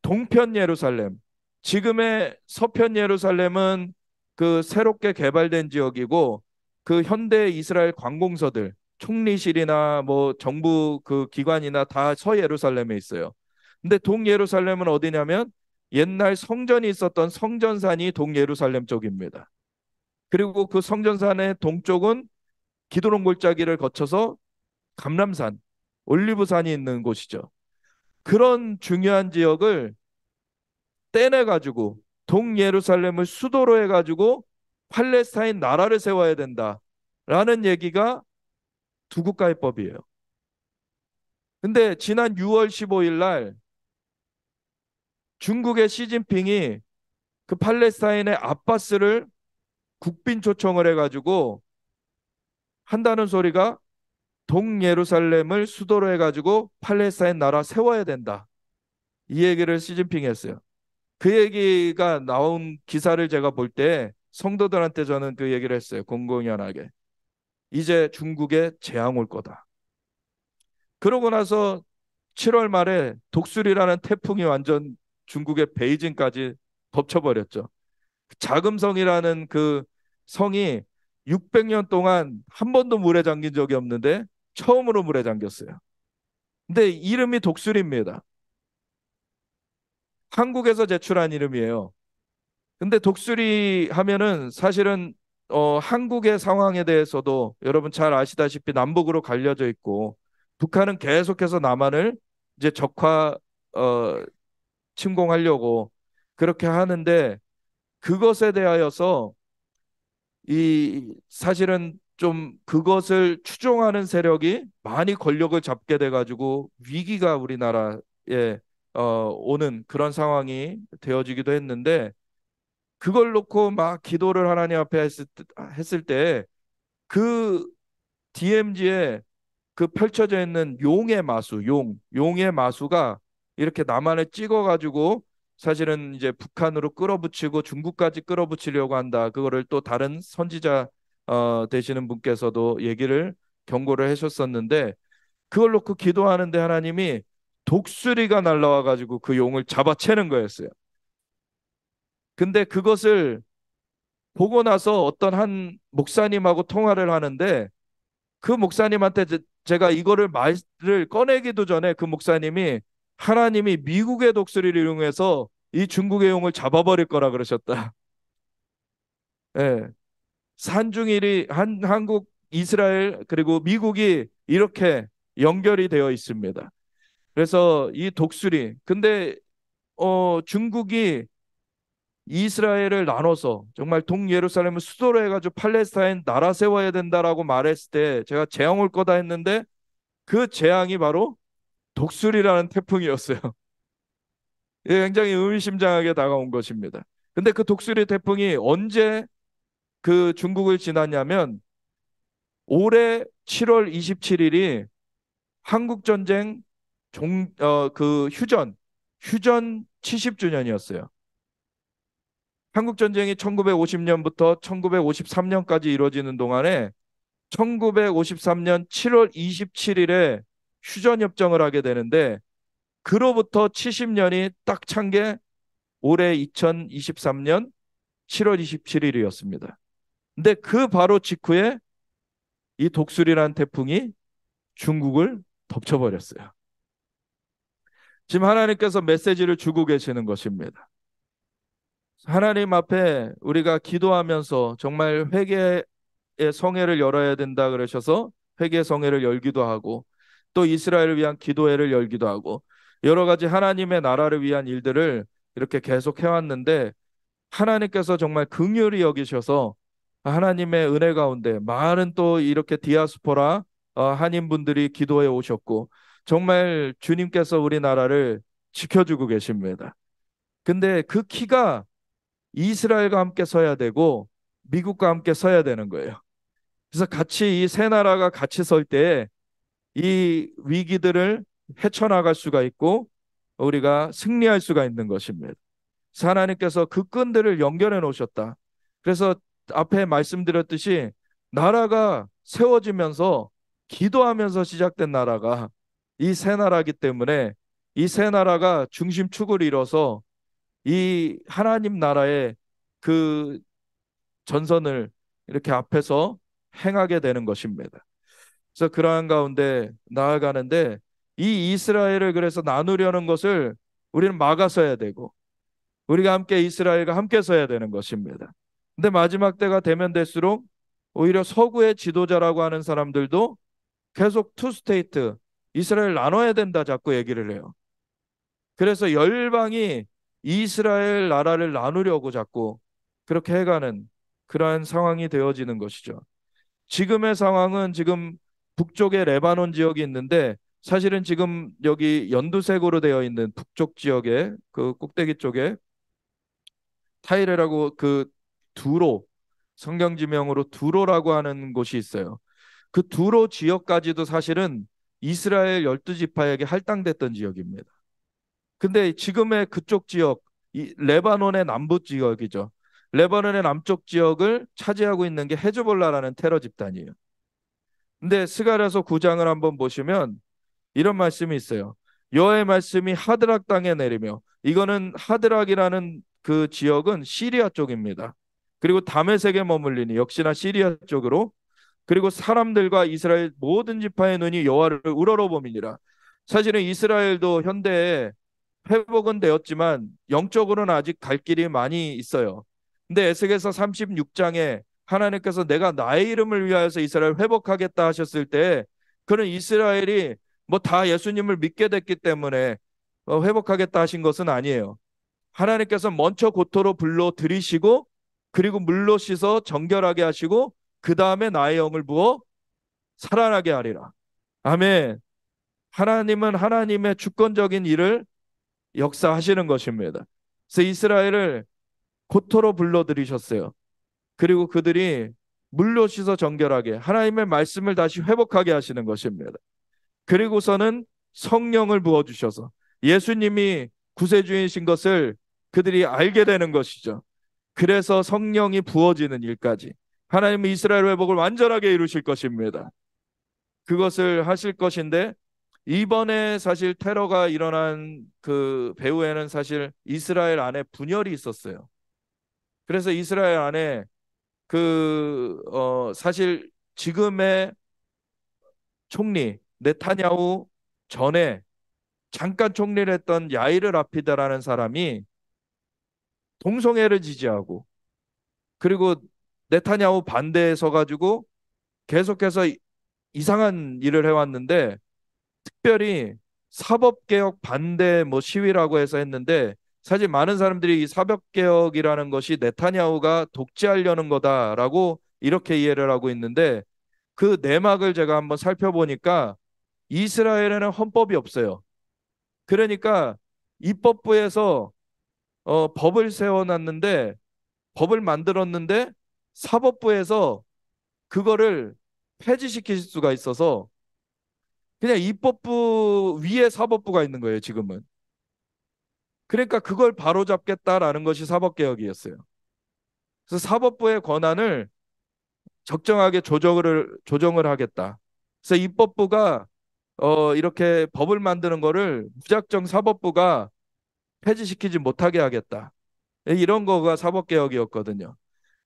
동편 예루살렘, 지금의 서편 예루살렘은 그 새롭게 개발된 지역이고 그 현대 이스라엘 관공서들, 총리실이나 뭐 정부 그 기관이나 다 서예루살렘에 있어요. 근데 동예루살렘은 어디냐면 옛날 성전이 있었던 성전산이 동예루살렘 쪽입니다. 그리고 그 성전산의 동쪽은 기도론 골짜기를 거쳐서 감람산, 올리브산이 있는 곳이죠. 그런 중요한 지역을 떼내 가지고 동예루살렘을 수도로 해 가지고 팔레스타인 나라를 세워야 된다라는 얘기가 두 국가의 법이에요. 근데 지난 6월 15일 날 중국의 시진핑이 그 팔레스타인의 아빠스를 국빈 초청을 해가지고 한다는 소리가 동예루살렘을 수도로 해가지고 팔레스타인 나라 세워야 된다. 이 얘기를 시진핑 했어요. 그 얘기가 나온 기사를 제가 볼 때 성도들한테 저는 그 얘기를 했어요. 공공연하게. 이제 중국에 재앙 올 거다. 그러고 나서 7월 말에 독수리라는 태풍이 완전 중국의 베이징까지 덮쳐버렸죠. 자금성이라는 그 성이 600년 동안 한 번도 물에 잠긴 적이 없는데 처음으로 물에 잠겼어요. 근데 이름이 독수리입니다. 한국에서 제출한 이름이에요. 근데 독수리 하면은 사실은 어, 한국의 상황에 대해서도 여러분 잘 아시다시피 남북으로 갈려져 있고 북한은 계속해서 남한을 이제 적화 어, 침공하려고 그렇게 하는데 그것에 대하여서 이 사실은 좀 그것을 추종하는 세력이 많이 권력을 잡게 돼가지고 위기가 우리나라에 어, 오는 그런 상황이 되어지기도 했는데 그걸 놓고 막 기도를 하나님 앞에 했을, 했을 때그 DMZ에 그 펼쳐져 있는 용의 마수, 용, 용의 마수가 이렇게 나만을 찍어가지고 사실은 이제 북한으로 끌어붙이고 중국까지 끌어붙이려고 한다. 그거를 또 다른 선지자 어, 되시는 분께서도 얘기를 경고를 하셨었는데 그걸 놓고 그 기도하는데 하나님이 독수리가 날라와 가지고 그 용을 잡아채는 거였어요. 근데 그것을 보고 나서 어떤 한 목사님하고 통화를 하는데 그 목사님한테 제가 이거를 말을 꺼내기도 전에 그 목사님이 하나님이 미국의 독수리를 이용해서 이 중국의 용을 잡아버릴 거라 그러셨다. *laughs* 예. 산중일이 한, 한국, 이스라엘 그리고 미국이 이렇게 연결이 되어 있습니다. 그래서 이 독수리 근데 어, 중국이 이스라엘을 나눠서 정말 동예루살렘을 수도로 해가지고 팔레스타인 나라 세워야 된다라고 말했을 때 제가 재앙 올 거다 했는데 그 재앙이 바로 독수리라는 태풍이었어요. *laughs* 예, 굉장히 의미심장하게 다가온 것입니다. 근데 그 독수리 태풍이 언제 그 중국을 지났냐면 올해 7월 27일이 한국 전쟁 종어그 휴전 휴전 70주년이었어요. 한국 전쟁이 1950년부터 1953년까지 이루어지는 동안에 1953년 7월 27일에 휴전 협정을 하게 되는데 그로부터 70년이 딱 찬 게 올해 2023년 7월 27일이었습니다. 근데 그 바로 직후에 이 독수리란 태풍이 중국을 덮쳐버렸어요. 지금 하나님께서 메시지를 주고 계시는 것입니다. 하나님 앞에 우리가 기도하면서 정말 회개의 성회를 열어야 된다 그러셔서 회개 성회를 열기도 하고 또 이스라엘을 위한 기도회를 열기도 하고 여러 가지 하나님의 나라를 위한 일들을 이렇게 계속 해왔는데 하나님께서 정말 긍휼히 여기셔서 하나님의 은혜 가운데 많은 또 이렇게 디아스포라 어, 한인분들이 기도해 오셨고 정말 주님께서 우리나라를 지켜주고 계십니다. 근데 그 키가 이스라엘과 함께 서야 되고 미국과 함께 서야 되는 거예요. 그래서 같이 이 세 나라가 같이 설 때에 이 위기들을 헤쳐나갈 수가 있고 우리가 승리할 수가 있는 것입니다. 하나님께서 그 끈들을 연결해 놓으셨다. 그래서 앞에 말씀드렸듯이 나라가 세워지면서 기도하면서 시작된 나라가 이 새 나라기 때문에 이 새 나라가 중심축을 이뤄서 이 하나님 나라의 그 전선을 이렇게 앞에서 행하게 되는 것입니다. 그래서 그러한 가운데 나아가는데 이 이스라엘을 그래서 나누려는 것을 우리는 막아서야 되고 우리가 함께 이스라엘과 함께 서야 되는 것입니다. 근데 마지막 때가 되면 될수록 오히려 서구의 지도자라고 하는 사람들도 계속 투 스테이트 이스라엘 나눠야 된다 자꾸 얘기를 해요. 그래서 열방이 이스라엘 나라를 나누려고 자꾸 그렇게 해가는 그러한 상황이 되어지는 것이죠. 지금의 상황은 지금 북쪽에 레바논 지역이 있는데 사실은 지금 여기 연두색으로 되어 있는 북쪽 지역의그 꼭대기 쪽에 타이레라고 그 두로 성경 지명으로 두로라고 하는 곳이 있어요. 그 두로 지역까지도 사실은 이스라엘 열두 지파에게 할당됐던 지역입니다. 근데 지금의 그쪽 지역 레바논의 남부 지역이죠. 레바논의 남쪽 지역을 차지하고 있는 게 헤즈볼라라는 테러 집단이에요. 근데 스가랴서 9장을 한번 보시면 이런 말씀이 있어요. 여호와의 말씀이 하드락 땅에 내리며 이거는 하드락이라는 그 지역은 시리아 쪽입니다. 그리고 다메색에 머물리니 역시나 시리아 쪽으로 그리고 사람들과 이스라엘 모든 지파의 눈이 여호와를 우러러보니라 사실은 이스라엘도 현대에 회복은 되었지만 영적으로는 아직 갈 길이 많이 있어요. 근데 에스겔서 36장에 하나님께서 내가 나의 이름을 위하여서 이스라엘 회복하겠다 하셨을 때그는 이스라엘이 뭐 다 예수님을 믿게 됐기 때문에 어, 회복하겠다 하신 것은 아니에요. 하나님께서 먼저 고토로 불러 들이시고 그리고 물로 씻어 정결하게 하시고 그 다음에 나의 영을 부어 살아나게 하리라. 아멘. 하나님은 하나님의 주권적인 일을 역사하시는 것입니다. 그래서 이스라엘을 고토로 불러들이셨어요. 그리고 그들이 물로 씻어 정결하게 하나님의 말씀을 다시 회복하게 하시는 것입니다. 그리고서는 성령을 부어 주셔서 예수님이 구세주이신 것을 그들이 알게 되는 것이죠. 그래서 성령이 부어지는 일까지 하나님은 이스라엘 회복을 완전하게 이루실 것입니다. 그것을 하실 것인데 이번에 사실 테러가 일어난 그 배후에는 사실 이스라엘 안에 분열이 있었어요. 그래서 이스라엘 안에 그 어, 사실 지금의 총리 네타냐우 전에 잠깐 총리를 했던 야이르 라피다라는 사람이 동성애를 지지하고 그리고 네타냐우 반대에 서가지고 계속해서 이상한 일을 해왔는데 특별히 사법개혁 반대 뭐 시위라고 해서 했는데 사실 많은 사람들이 이사벽 개혁이라는 것이 네타냐후가 독재하려는 거다라고 이렇게 이해를 하고 있는데 그 내막을 제가 한번 살펴보니까 이스라엘에는 헌법이 없어요. 그러니까 입법부에서 어, 법을 세워놨는데 법을 만들었는데 사법부에서 그거를 폐지시킬 수가 있어서 그냥 입법부 위에 사법부가 있는 거예요 지금은 그러니까 그걸 바로잡겠다라는 것이 사법개혁이었어요. 그래서 사법부의 권한을 적정하게 조정을 조정을 하겠다. 그래서 입법부가 어, 이렇게 법을 만드는 거를 무작정 사법부가 폐지시키지 못하게 하겠다. 이런 거가 사법개혁이었거든요.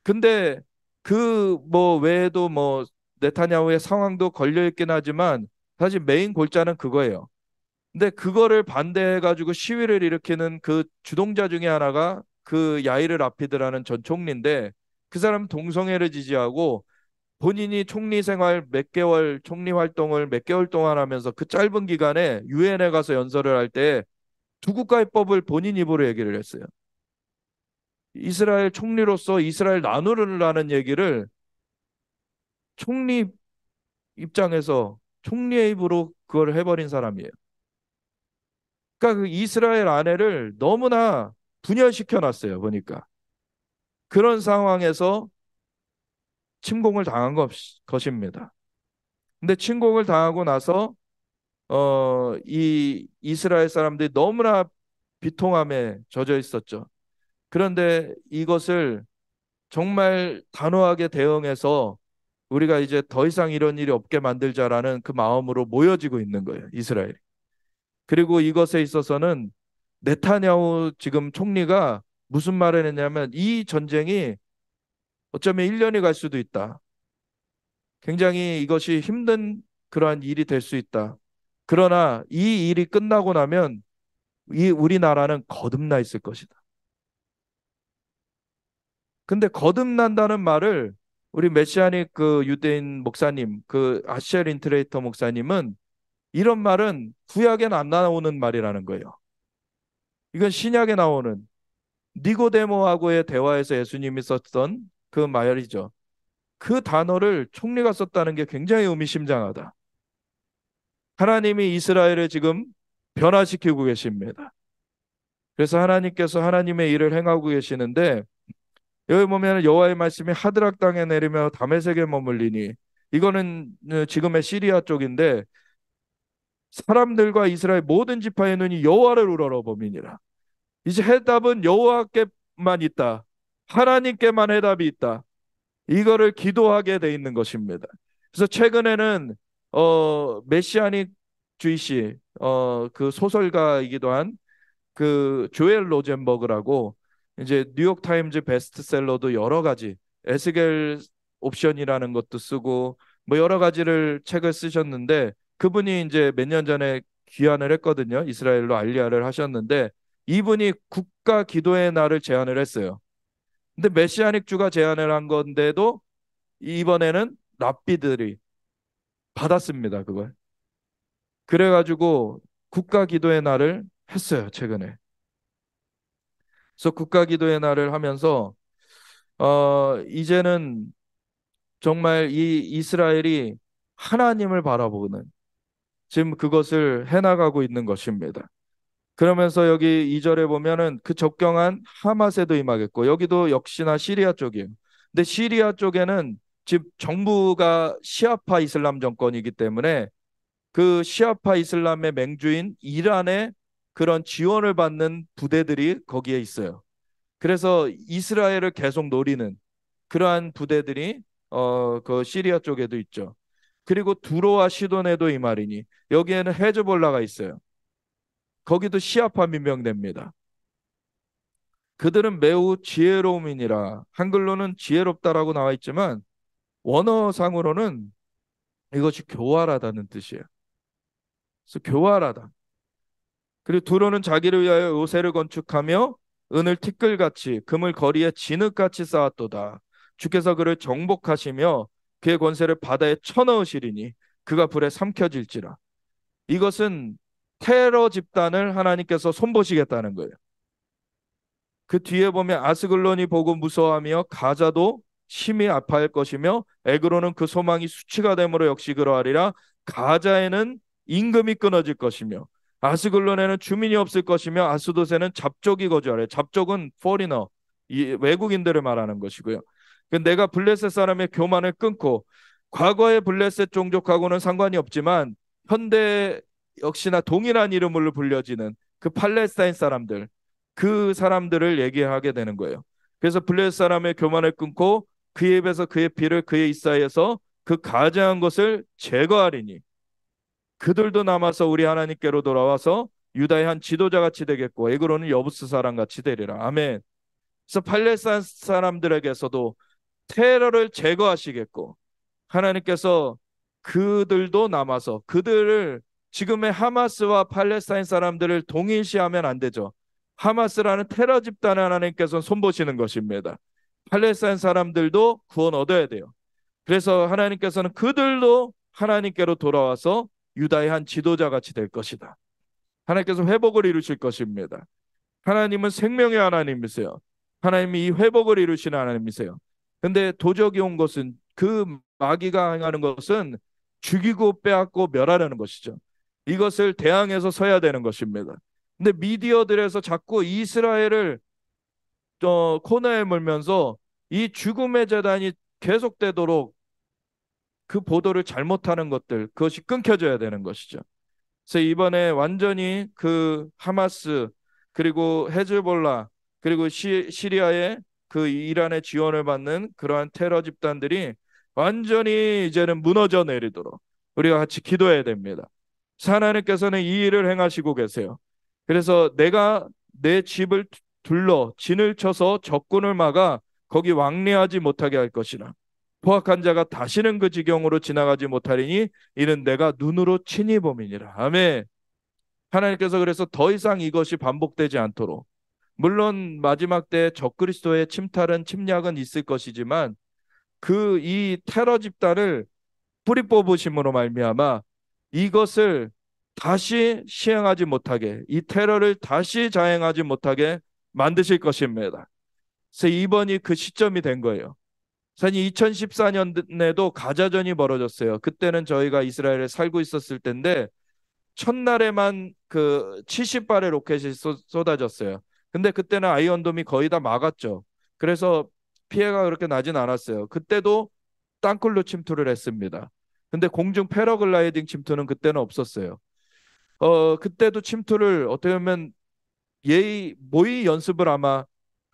근데 그 뭐 외에도 뭐 네타냐후의 상황도 걸려 있긴 하지만 사실 메인 골자는 그거예요. 근데 그거를 반대해가지고 시위를 일으키는 그 주동자 중에 하나가 그 야이르 라피드라는 전 총리인데 그 사람 동성애를 지지하고 본인이 총리 생활 몇 개월 총리 활동을 몇 개월 동안 하면서 그 짧은 기간에 유엔에 가서 연설을 할 때 두 국가의 법을 본인 입으로 얘기를 했어요. 이스라엘 총리로서 이스라엘 나누르라는 얘기를 총리 입장에서 총리의 입으로 그걸 해버린 사람이에요. 그러니까 그 이스라엘 아내를 너무나 분열시켜 놨어요. 보니까 그런 상황에서 침공을 당한 것, 것입니다. 근데 침공을 당하고 나서 어, 이 이스라엘 사람들이 너무나 비통함에 젖어 있었죠. 그런데 이것을 정말 단호하게 대응해서 우리가 이제 더 이상 이런 일이 없게 만들자라는 그 마음으로 모여지고 있는 거예요, 이스라엘이. 그리고 이것에 있어서는 네타냐후 지금 총리가 무슨 말을 했냐면 이 전쟁이 어쩌면 1년이 갈 수도 있다. 굉장히 이것이 힘든 그러한 일이 될 수 있다. 그러나 이 일이 끝나고 나면 이 우리나라는 거듭나 있을 것이다. 근데 거듭난다는 말을 우리 메시아닉 그 유대인 목사님, 그 아시아 인트레이터 목사님은 이런 말은 구약엔 안 나오는 말이라는 거예요. 이건 신약에 나오는 니고데모하고의 대화에서 예수님이 썼던 그 말이죠. 그 단어를 총리가 썼다는 게 굉장히 의미심장하다. 하나님이 이스라엘을 지금 변화시키고 계십니다. 그래서 하나님께서 하나님의 일을 행하고 계시는데 여기 보면 여호와의 말씀이 하드락 땅에 내리며 담의 세계 에 머물리니 이거는 지금의 시리아 쪽인데 사람들과 이스라엘 모든 지파의 눈이 여호와를 우러러 범이니라. 이제 해답은 여호와께만 있다. 하나님께만 해답이 있다. 이거를 기도하게 돼 있는 것입니다. 그래서 최근에는 어 메시아닉 주이시 어그 소설가이기도 한 그 조엘 로젠버그라고 이제 뉴욕 타임즈 베스트셀러도 여러 가지 에스겔 옵션이라는 것도 쓰고 뭐 여러 가지를 책을 쓰셨는데 그분이 이제 몇 년 전에 귀환을 했거든요. 이스라엘로 알리아를 하셨는데 이분이 국가 기도의 날을 제안을 했어요. 근데 메시아닉 주가 제안을 한 건데도 이번에는 랍비들이 받았습니다. 그걸. 그래가지고 국가 기도의 날을 했어요. 최근에. 그래서 국가 기도의 날을 하면서 어, 이제는 정말 이 이스라엘이 하나님을 바라보는 지금 그것을 해나가고 있는 것입니다. 그러면서 여기 이절에 보면은 그 적경한 하마세도 임하겠고 여기도 역시나 시리아 쪽이에요. 근데 시리아 쪽에는 즉 정부가 시아파 이슬람 정권이기 때문에 그 시아파 이슬람의 맹주인 이란의 그런 지원을 받는 부대들이 거기에 있어요. 그래서 이스라엘을 계속 노리는 그러한 부대들이 어, 그 시리아 쪽에도 있죠. 그리고 두로와 시돈에도 이 말이니 여기에는 헤즈볼라가 있어요. 거기도 시아파 민병대입니다. 그들은 매우 지혜로움이니라 한글로는 지혜롭다라고 나와 있지만 원어상으로는 이것이 교활하다는 뜻이에요. 그래서 교활하다. 그리고 두로는 자기를 위하여 요새를 건축하며 은을 티끌같이 금을 거리에 진흙같이 쌓았도다. 주께서 그를 정복하시며 그의 권세를 바다에 쳐넣으시리니 그가 불에 삼켜질지라. 이것은 테러 집단을 하나님께서 손보시겠다는 거예요. 그 뒤에 보면 아스글론이 보고 무서워하며 가자도 심히 아파할 것이며 에그로는 그 소망이 수치가 되므로 역시 그러하리라 가자에는 임금이 끊어질 것이며 아스글론에는 주민이 없을 것이며 아스도세는 잡족이 거주하래 잡족은 포리너 외국인들을 말하는 것이고요. 그 내가 블레셋 사람의 교만을 끊고 과거의 블레셋 종족하고는 상관이 없지만 현대 역시나 동일한 이름으로 불려지는 그 팔레스타인 사람들 그 사람들을 얘기하게 되는 거예요. 그래서 블레셋 사람의 교만을 끊고 그의 입에서 그의 피를 그의 이사에서 그 가증한 것을 제거하리니 그들도 남아서 우리 하나님께로 돌아와서 유다의 한 지도자 같이 되겠고 에그로는 여부스 사람 같이 되리라. 아멘. 그래서 팔레스타인 사람들에게서도 테러를 제거하시겠고 하나님께서 그들도 남아서 그들을 지금의 하마스와 팔레스타인 사람들을 동일시하면 안 되죠. 하마스라는 테러 집단을 하나님께서 손보시는 것입니다. 팔레스타인 사람들도 구원 얻어야 돼요. 그래서 하나님께서는 그들도 하나님께로 돌아와서 유다의 한 지도자 같이 될 것이다. 하나님께서 회복을 이루실 것입니다. 하나님은 생명의 하나님이세요. 하나님이 이 회복을 이루시는 하나님이세요. 근데 도적이 온 것은 그 마귀가 행하는 것은 죽이고 빼앗고 멸하려는 것이죠. 이것을 대항해서 서야 되는 것입니다. 근데 미디어들에서 자꾸 이스라엘을 어, 코너에 몰면서 이 죽음의 재단이 계속되도록 그 보도를 잘못하는 것들 그것이 끊겨져야 되는 것이죠. 그래서 이번에 완전히 그 하마스 그리고 헤즈볼라 그리고 시, 시리아의 그 이란의 지원을 받는 그러한 테러 집단들이 완전히 이제는 무너져 내리도록 우리가 같이 기도해야 됩니다. 하나님께서는 이 일을 행하시고 계세요. 그래서 내가 내 집을 둘러 진을 쳐서 적군을 막아 거기 왕래하지 못하게 할 것이나 포악한 자가 다시는 그 지경으로 지나가지 못하리니 이는 내가 눈으로 친히 봄이니라. 아멘. 하나님께서 그래서 더 이상 이것이 반복되지 않도록 물론 마지막 때 적그리스도의 침탈은 침략은 있을 것이지만 그 이 테러 집단을 뿌리 뽑으심으로 말미암아 이것을 다시 시행하지 못하게 이 테러를 다시 자행하지 못하게 만드실 것입니다. 그래서 이번이 그 시점이 된 거예요. 사실 2014년에도 가자전이 벌어졌어요. 그때는 저희가 이스라엘에 살고 있었을 때데 첫날에만 그 70발의 로켓이 쏟아졌어요. 근데 그때는 아이언돔이 거의 다 막았죠. 그래서 피해가 그렇게 나진 않았어요. 그때도 땅굴로 침투를 했습니다. 근데 공중 패러글라이딩 침투는 그때는 없었어요. 어, 그때도 침투를 어떻게 보면 예의 모의 연습을 아마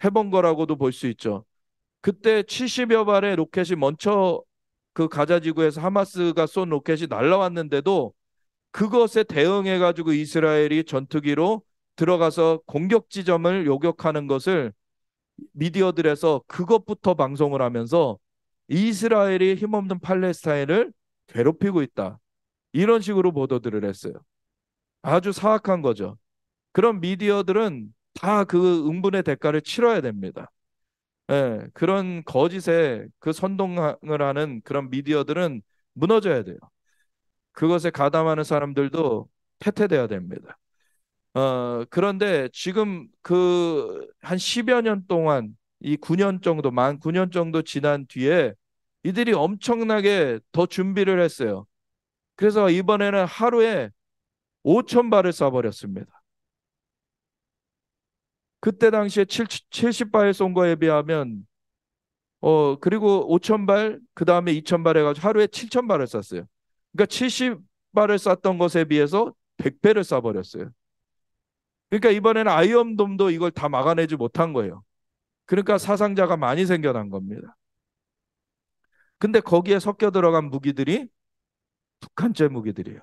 해본 거라고도 볼 수 있죠. 그때 70여 발의 로켓이 먼저 그 가자지구에서 하마스가 쏜 로켓이 날라왔는데도 그것에 대응해가지고 이스라엘이 전투기로 들어가서 공격 지점을 요격하는 것을 미디어들에서 그것부터 방송을 하면서 이스라엘이 힘없는 팔레스타인을 괴롭히고 있다. 이런 식으로 보도들을 했어요. 아주 사악한 거죠. 그런 미디어들은 다그 응분의 대가를 치러야 됩니다. 예, 그런 거짓에 그 선동을 하는 그런 미디어들은 무너져야 돼요. 그것에 가담하는 사람들도 폐퇴돼야 됩니다. 어, 그런데 지금 그 한 10여 년 동안 이 9년 정도, 만 9년 정도 지난 뒤에 이들이 엄청나게 더 준비를 했어요. 그래서 이번에는 하루에 5천 발을 쏴버렸습니다. 그때 당시에 7, 7 0발쏜 거에 비하면 어 그리고 5천 발, 그 다음에 2천 발 해가지고 하루에 7천 발을 쐈어요. 그러니까 70발을 쐈던 것에 비해서 100배를 쏴버렸어요. 그러니까 이번에는 아이언돔도 이걸 다 막아내지 못한 거예요. 그러니까 사상자가 많이 생겨난 겁니다. 근데 거기에 섞여 들어간 무기들이 북한제 무기들이에요.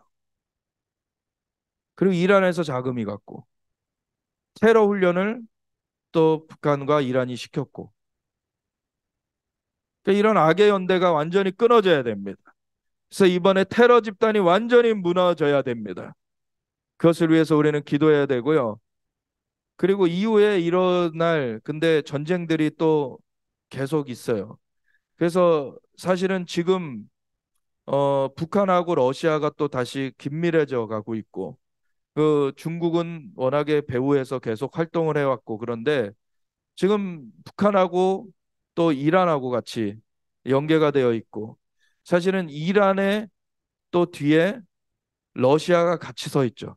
그리고 이란에서 자금이 갔고 테러 훈련을 또 북한과 이란이 시켰고 그러니까 이런 악의 연대가 완전히 끊어져야 됩니다. 그래서 이번에 테러 집단이 완전히 무너져야 됩니다. 그것을 위해서 우리는 기도해야 되고요. 그리고 이후에 일어날 근데 전쟁들이 또 계속 있어요. 그래서 사실은 지금 어, 북한하고 러시아가 또 다시 긴밀해져 가고 있고 그 중국은 워낙에 배후에서 계속 활동을 해왔고 그런데 지금 북한하고 또 이란하고 같이 연계가 되어 있고 사실은 이란의 또 뒤에 러시아가 같이 서 있죠.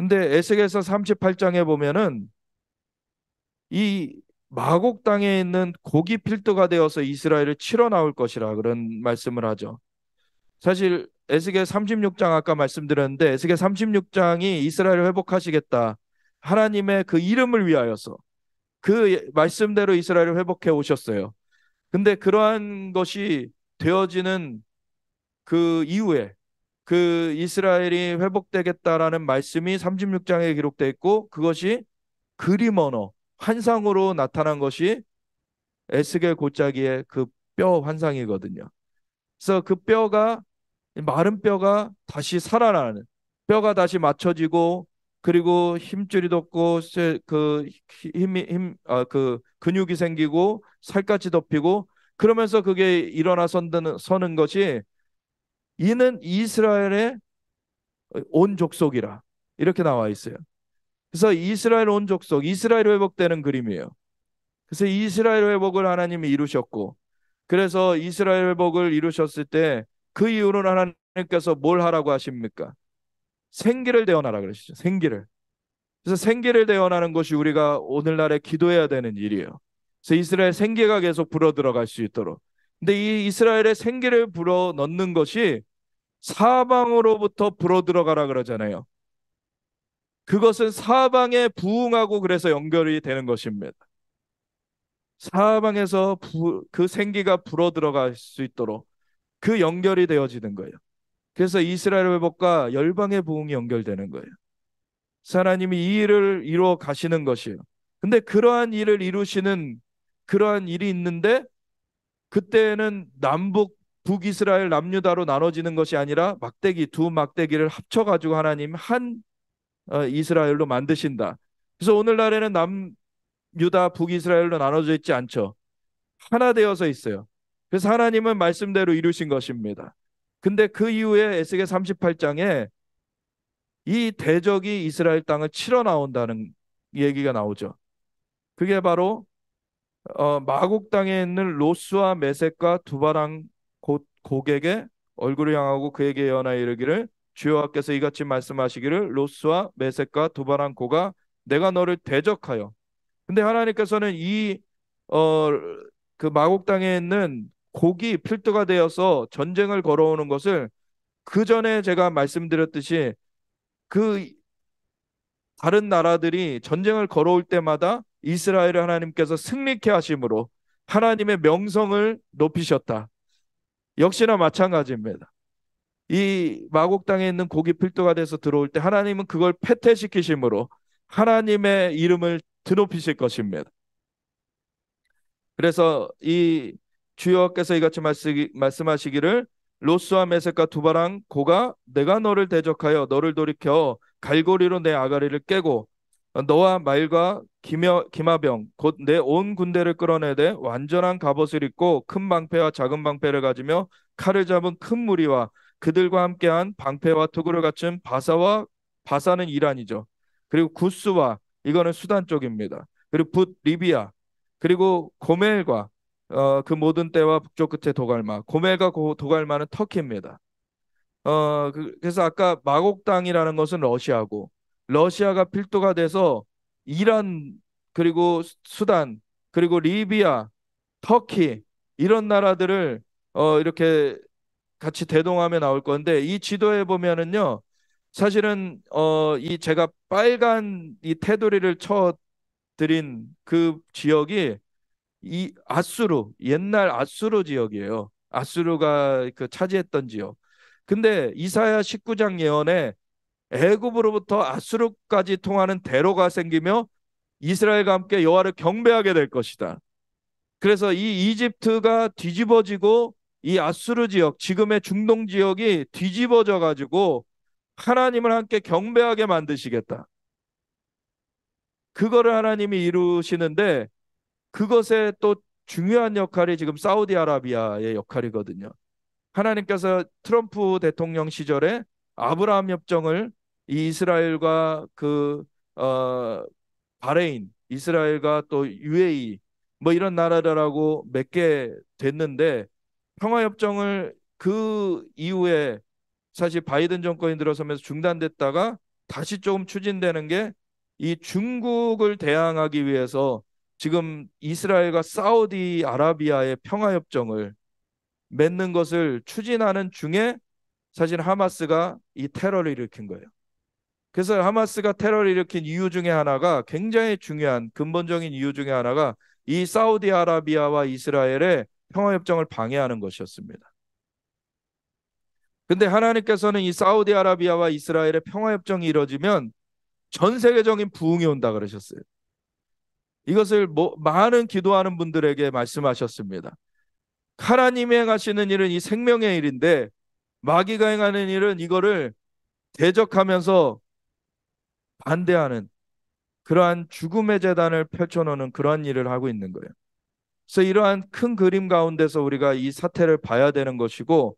근데 에스겔서 38장에 보면은 이 마곡 땅에 있는 고기 필터가 되어서 이스라엘을 치러 나올 것이라 그런 말씀을 하죠. 사실 에스겔 36장 아까 말씀드렸는데 에스겔 36장이 이스라엘을 회복하시겠다. 하나님의 그 이름을 위하여서 그 말씀대로 이스라엘을 회복해 오셨어요. 근데 그러한 것이 되어지는 그 이후에 그 이스라엘이 회복되겠다라는 말씀이 36장에 기록돼 있고 그것이 그림 언어 환상으로 나타난 것이 에스겔 골짜기의 그 뼈 환상이거든요. 그래서 그 뼈가 마른 뼈가 다시 살아나는 뼈가 다시 맞춰지고 그리고 힘줄이 돋고그 힘이 힘아그 근육이 생기고 살까지 덮이고 그러면서 그게 일어나 선는 서는 것이 이는 이스라엘의 온 족속이라 이렇게 나와 있어요. 그래서 이스라엘 온 족속, 이스라엘 회복되는 그림이에요. 그래서 이스라엘 회복을 하나님이 이루셨고, 그래서 이스라엘 회복을 이루셨을 때 그이후로 하나님께서 뭘 하라고 하십니까? 생기를 대원하라 그러시죠. 생기를. 그래서 생기를 대원하는 것이 우리가 오늘날에 기도해야 되는 일이에요. 그래서 이스라엘 생계가 계속 불어 들어갈 수 있도록. 근데 이 이스라엘의 생계를 불어 넣는 것이 사방으로부터 불어 들어가라 그러잖아요. 그것은 사방에 부응하고 그래서 연결이 되는 것입니다. 사방에서 부, 그 생기가 불어 들어갈 수 있도록 그 연결이 되어지는 거예요. 그래서 이스라엘 회복과 열방의 부흥이 연결되는 거예요. 하나님이 이 일을 이루어 가시는 것이에요. 근데 그러한 일을 이루시는 그러한 일이 있는데 그때는 에 남북 북이스라엘 남유다로 나눠지는 것이 아니라 막대기 두 막대기를 합쳐 가지고 하나님 한 어, 이스라엘로 만드신다. 그래서 오늘날에는 남 유다 북이스라엘로 나눠져 있지 않죠. 하나 되어서 있어요. 그래서 하나님은 말씀대로 이루신 것입니다. 근데 그 이후에 에스겔 38장에 이 대적이 이스라엘 땅을 치러 나온다는 얘기가 나오죠. 그게 바로 어, 마곡 땅에 있는 로스와 메섹과 두바랑 고객의 얼굴을 향하고 그에게 예언하여 이르기를 주여와께서 이같이 말씀하시기를 로스와 메섹과 도바란 고가 내가 너를 대적하여 근데 하나님께서는 이 어 그 마곡 땅에 있는 곡이 필두가 되어서 전쟁을 걸어오는 것을 그 전에 제가 말씀드렸듯이 그 다른 나라들이 전쟁을 걸어올 때마다 이스라엘을 하나님께서 승리케 하심으로 하나님의 명성을 높이셨다. 역시나 마찬가지입니다. 이 마곡 땅에 있는 고기 필도가 돼서 들어올 때 하나님은 그걸 폐퇴시키심으로 하나님의 이름을 드높이실 것입니다. 그래서 이 주여께서 이같이 말씀하시기를 로스와 메색과 두바랑 고가 내가 너를 대적하여 너를 돌이켜 갈고리로 내 아가리를 깨고 너와 말과 김여, 김하병 곧 내 온 군대를 끌어내되 완전한 갑옷을 입고 큰 방패와 작은 방패를 가지며 칼을 잡은 큰 무리와 그들과 함께한 방패와 투구를 갖춘 바사와 바사는 이란이죠. 그리고 구스와 이거는 수단 쪽입니다. 그리고 붓 리비아 그리고 고멜과 어, 그 모든 때와 북쪽 끝에 도갈마 고멜과 고, 도갈마는 터키입니다. 어, 그, 래서 아까 마곡 땅이라는 것은 러시아고 러시아가 필도가 돼서 이란 그리고 수단 그리고 리비아 터키 이런 나라들을 어, 이렇게 같이 대동하며 나올 건데 이 지도에 보면은요 사실은 어, 이 제가 빨간 이 테두리를 쳐 드린 그 지역이 이 아수르 옛날 아수르 지역이에요. 아수르가 그 차지했던 지역. 근데 이사야 19장 예언에 애굽으로부터 아수르까지 통하는 대로가 생기며 이스라엘과 함께 여호와를 경배하게 될 것이다. 그래서 이 이집트가 뒤집어지고 이 아수르 지역, 지금의 중동 지역이 뒤집어져 가지고 하나님을 함께 경배하게 만드시겠다. 그거를 하나님이 이루시는데 그것에 또 중요한 역할이 지금 사우디아라비아의 역할이거든요. 하나님께서 트럼프 대통령 시절에 아브라함 협정을 이스라엘과 이그 어, 바레인, 이스라엘과 또 UAE 뭐 이런 나라들하고 맺게 됐는데 평화협정을 그 이후에 사실 바이든 정권이 들어서면서 중단됐다가 다시 조금 추진되는 게 이 중국을 대항하기 위해서 지금 이스라엘과 사우디 아라비아의 평화협정을 맺는 것을 추진하는 중에 사실 하마스가 이 테러를 일으킨 거예요. 그래서 하마스가 테러를 일으킨 이유 중에 하나가 굉장히 중요한 근본적인 이유 중에 하나가 이 사우디아라비아와 이스라엘의 평화협정을 방해하는 것이었습니다. 근데 하나님께서는 이 사우디아라비아와 이스라엘의 평화협정이 이뤄지면전 세계적인 부흥이 온다 그러셨어요. 이것을 뭐, 많은 기도하는 분들에게 말씀하셨습니다. 하나님이 행하시는 일은 이 생명의 일인데 마귀가 행하는 일은 이거를 대적하면서 반대하는 그러한 죽음의 재단을 펼쳐놓는 그러한 일을 하고 있는 거예요. 그래서 이러한 큰 그림 가운데서 우리가 이 사태를 봐야 되는 것이고,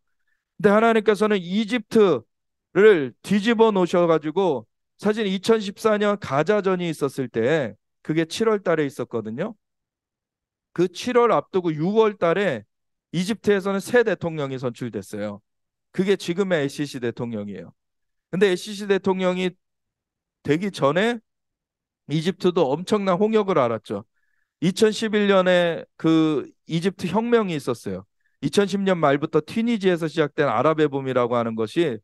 근데 하나님께서는 이집트를 뒤집어 놓으셔가지고 사실 2014년 가자전이 있었을 때 그게 7월 달에 있었거든요. 그 7월 앞두고 6월 달에 이집트에서는 새 대통령이 선출됐어요. 그게 지금의 a c c 대통령이에요. 근데 a c c 대통령이 되기 전에 이집트도 엄청난 홍역을 알았죠. 2011년에 그 이집트 혁명이 있었어요. 2010년 말부터 튀니지에서 시작된 아랍의 봄이라고 하는 것이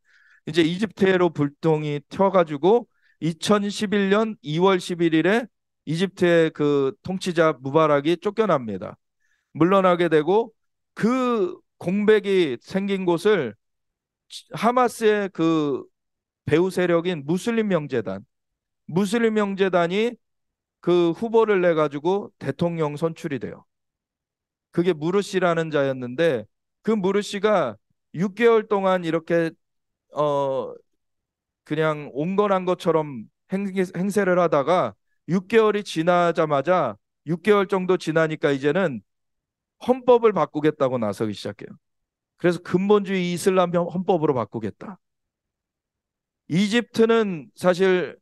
이제 이집트로 불똥이 튀어가지고 2011년 2월 11일에 이집트의 그 통치자 무바락이 쫓겨납니다. 물러나게 되고 그 공백이 생긴 곳을 하마스의 그 배후 세력인 무슬림 명재단 무슬림 명재단이 그 후보를 내 가지고 대통령 선출이 돼요. 그게 무르시라는 자였는데 그 무르시가 6개월 동안 이렇게 어 그냥 온건한 것처럼 행세, 를 하다가 6개월이 지나자마자 6개월 정도 지나니까 이제는 헌법을 바꾸겠다고 나서기 시작해요. 그래서 근본주의 이슬람 헌법으로 바꾸겠다. 이집트는 사실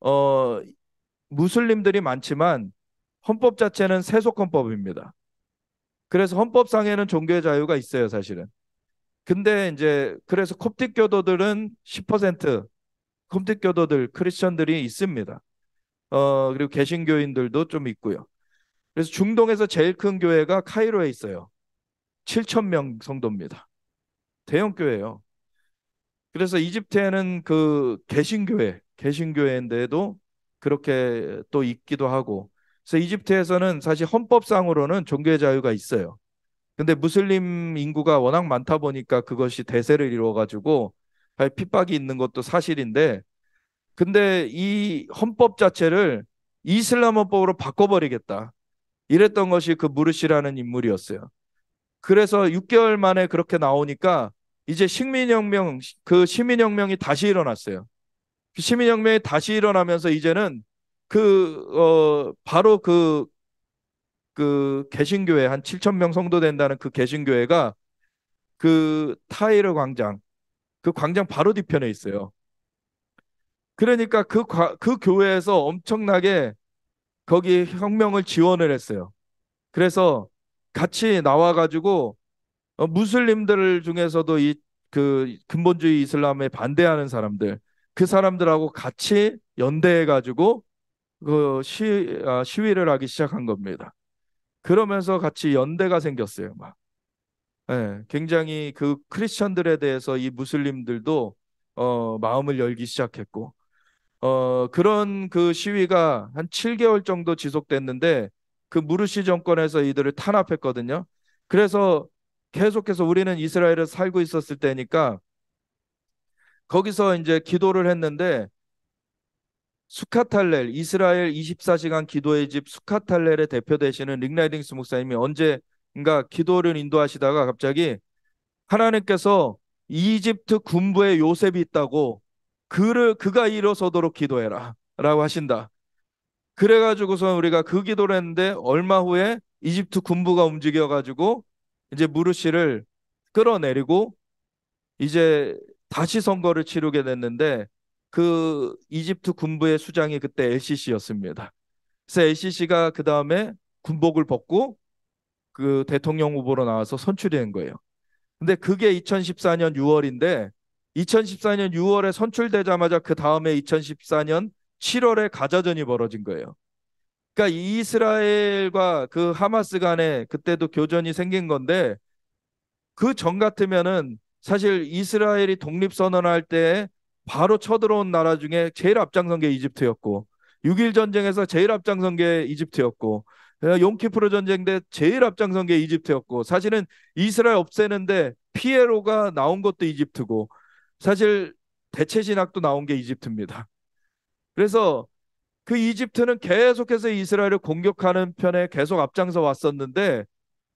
어 무슬림들이 많지만 헌법 자체는 세속 헌법입니다. 그래서 헌법상에는 종교의 자유가 있어요, 사실은. 근데 이제 그래서 콥틱 교도들은 10% 콥틱 교도들 크리스천들이 있습니다. 어 그리고 개신교인들도 좀 있고요. 그래서 중동에서 제일 큰 교회가 카이로에 있어요. 7천 명 성도입니다. 대형 교회예요. 그래서 이집트에는 그 개신교회, 개신교회인데도 그렇게 또 있기도 하고 그래서 이집트에서는 사실 헌법상으로는 종교의 자유가 있어요. 근데 무슬림 인구가 워낙 많다 보니까 그것이 대세를 이루어가지고 핍박이 있는 것도 사실인데 근데 이 헌법 자체를 이슬람 헌법으로 바꿔버리겠다. 이랬던 것이 그 무르시라는 인물이었어요. 그래서 6개월 만에 그렇게 나오니까 이제 식민혁명, 그 시민혁명이 다시 일어났어요. 시민혁명이 그 다시 일어나면서 이제는 그, 어, 바로 그, 그 개신교회 한 7천 명 성도 된다는 그 개신교회가 그 타이르 광장, 그 광장 바로 뒤편에 있어요. 그러니까 그, 과, 그 교회에서 엄청나게 거기 혁명을 지원을 했어요. 그래서 같이 나와가지고 어, 무슬림들 중에서도 이 그 근본주의 이슬람에 반대하는 사람들 그 사람들하고 같이 연대해 가지고 그 시, 아, 시위를 하기 시작한 겁니다. 그러면서 같이 연대가 생겼어요. 막 네, 굉장히 그 크리스천들에 대해서 이 무슬림들도 어, 마음을 열기 시작했고 어, 그런 그 시위가 한 7개월 정도 지속됐는데 그 무르시 정권에서 이들을 탄압했거든요. 그래서 계속해서 우리는 이스라엘을 살고 있었을 때니까 거기서 이제 기도를 했는데 수카탈렐 이스라엘 24시간 기도의 집 수카탈렐의 대표 되시는 릭라이딩스 목사님이 언제인가 기도를 인도하시다가 갑자기 하나님께서 이집트 군부에 요셉이 있다고 그를 그가 일어서도록 기도해라라고 하신다. 그래가지고서 우리가 그 기도를 했는데 얼마 후에 이집트 군부가 움직여가지고 이제 무르시를 끌어내리고 이제 다시 선거를 치르게 됐는데 그 이집트 군부의 수장이 그때 LCC였습니다. 그래서 LCC가 그 다음에 군복을 벗고 그 대통령 후보로 나와서 선출된 거예요. 근데 그게 2014년 6월인데 2014년 6월에 선출되자마자 그 다음에 2014년 7월에 가자전이 벌어진 거예요. 그러니까 이스라엘과 그 하마스 간에 그때도 교전이 생긴 건데 그 전 같으면은 사실 이스라엘이 독립 선언할 때 바로 쳐들어온 나라 중에 제일 앞장선 게 이집트였고 6일 전쟁에서 제일 앞장선 게 이집트였고 용키프로 전쟁 때 제일 앞장선 게 이집트였고 사실은 이스라엘 없애는데 피에로가 나온 것도 이집트고 사실 대체 신학도 나온 게 이집트입니다. 그래서 그 이집트는 계속해서 이스라엘을 공격하는 편에 계속 앞장서 왔었는데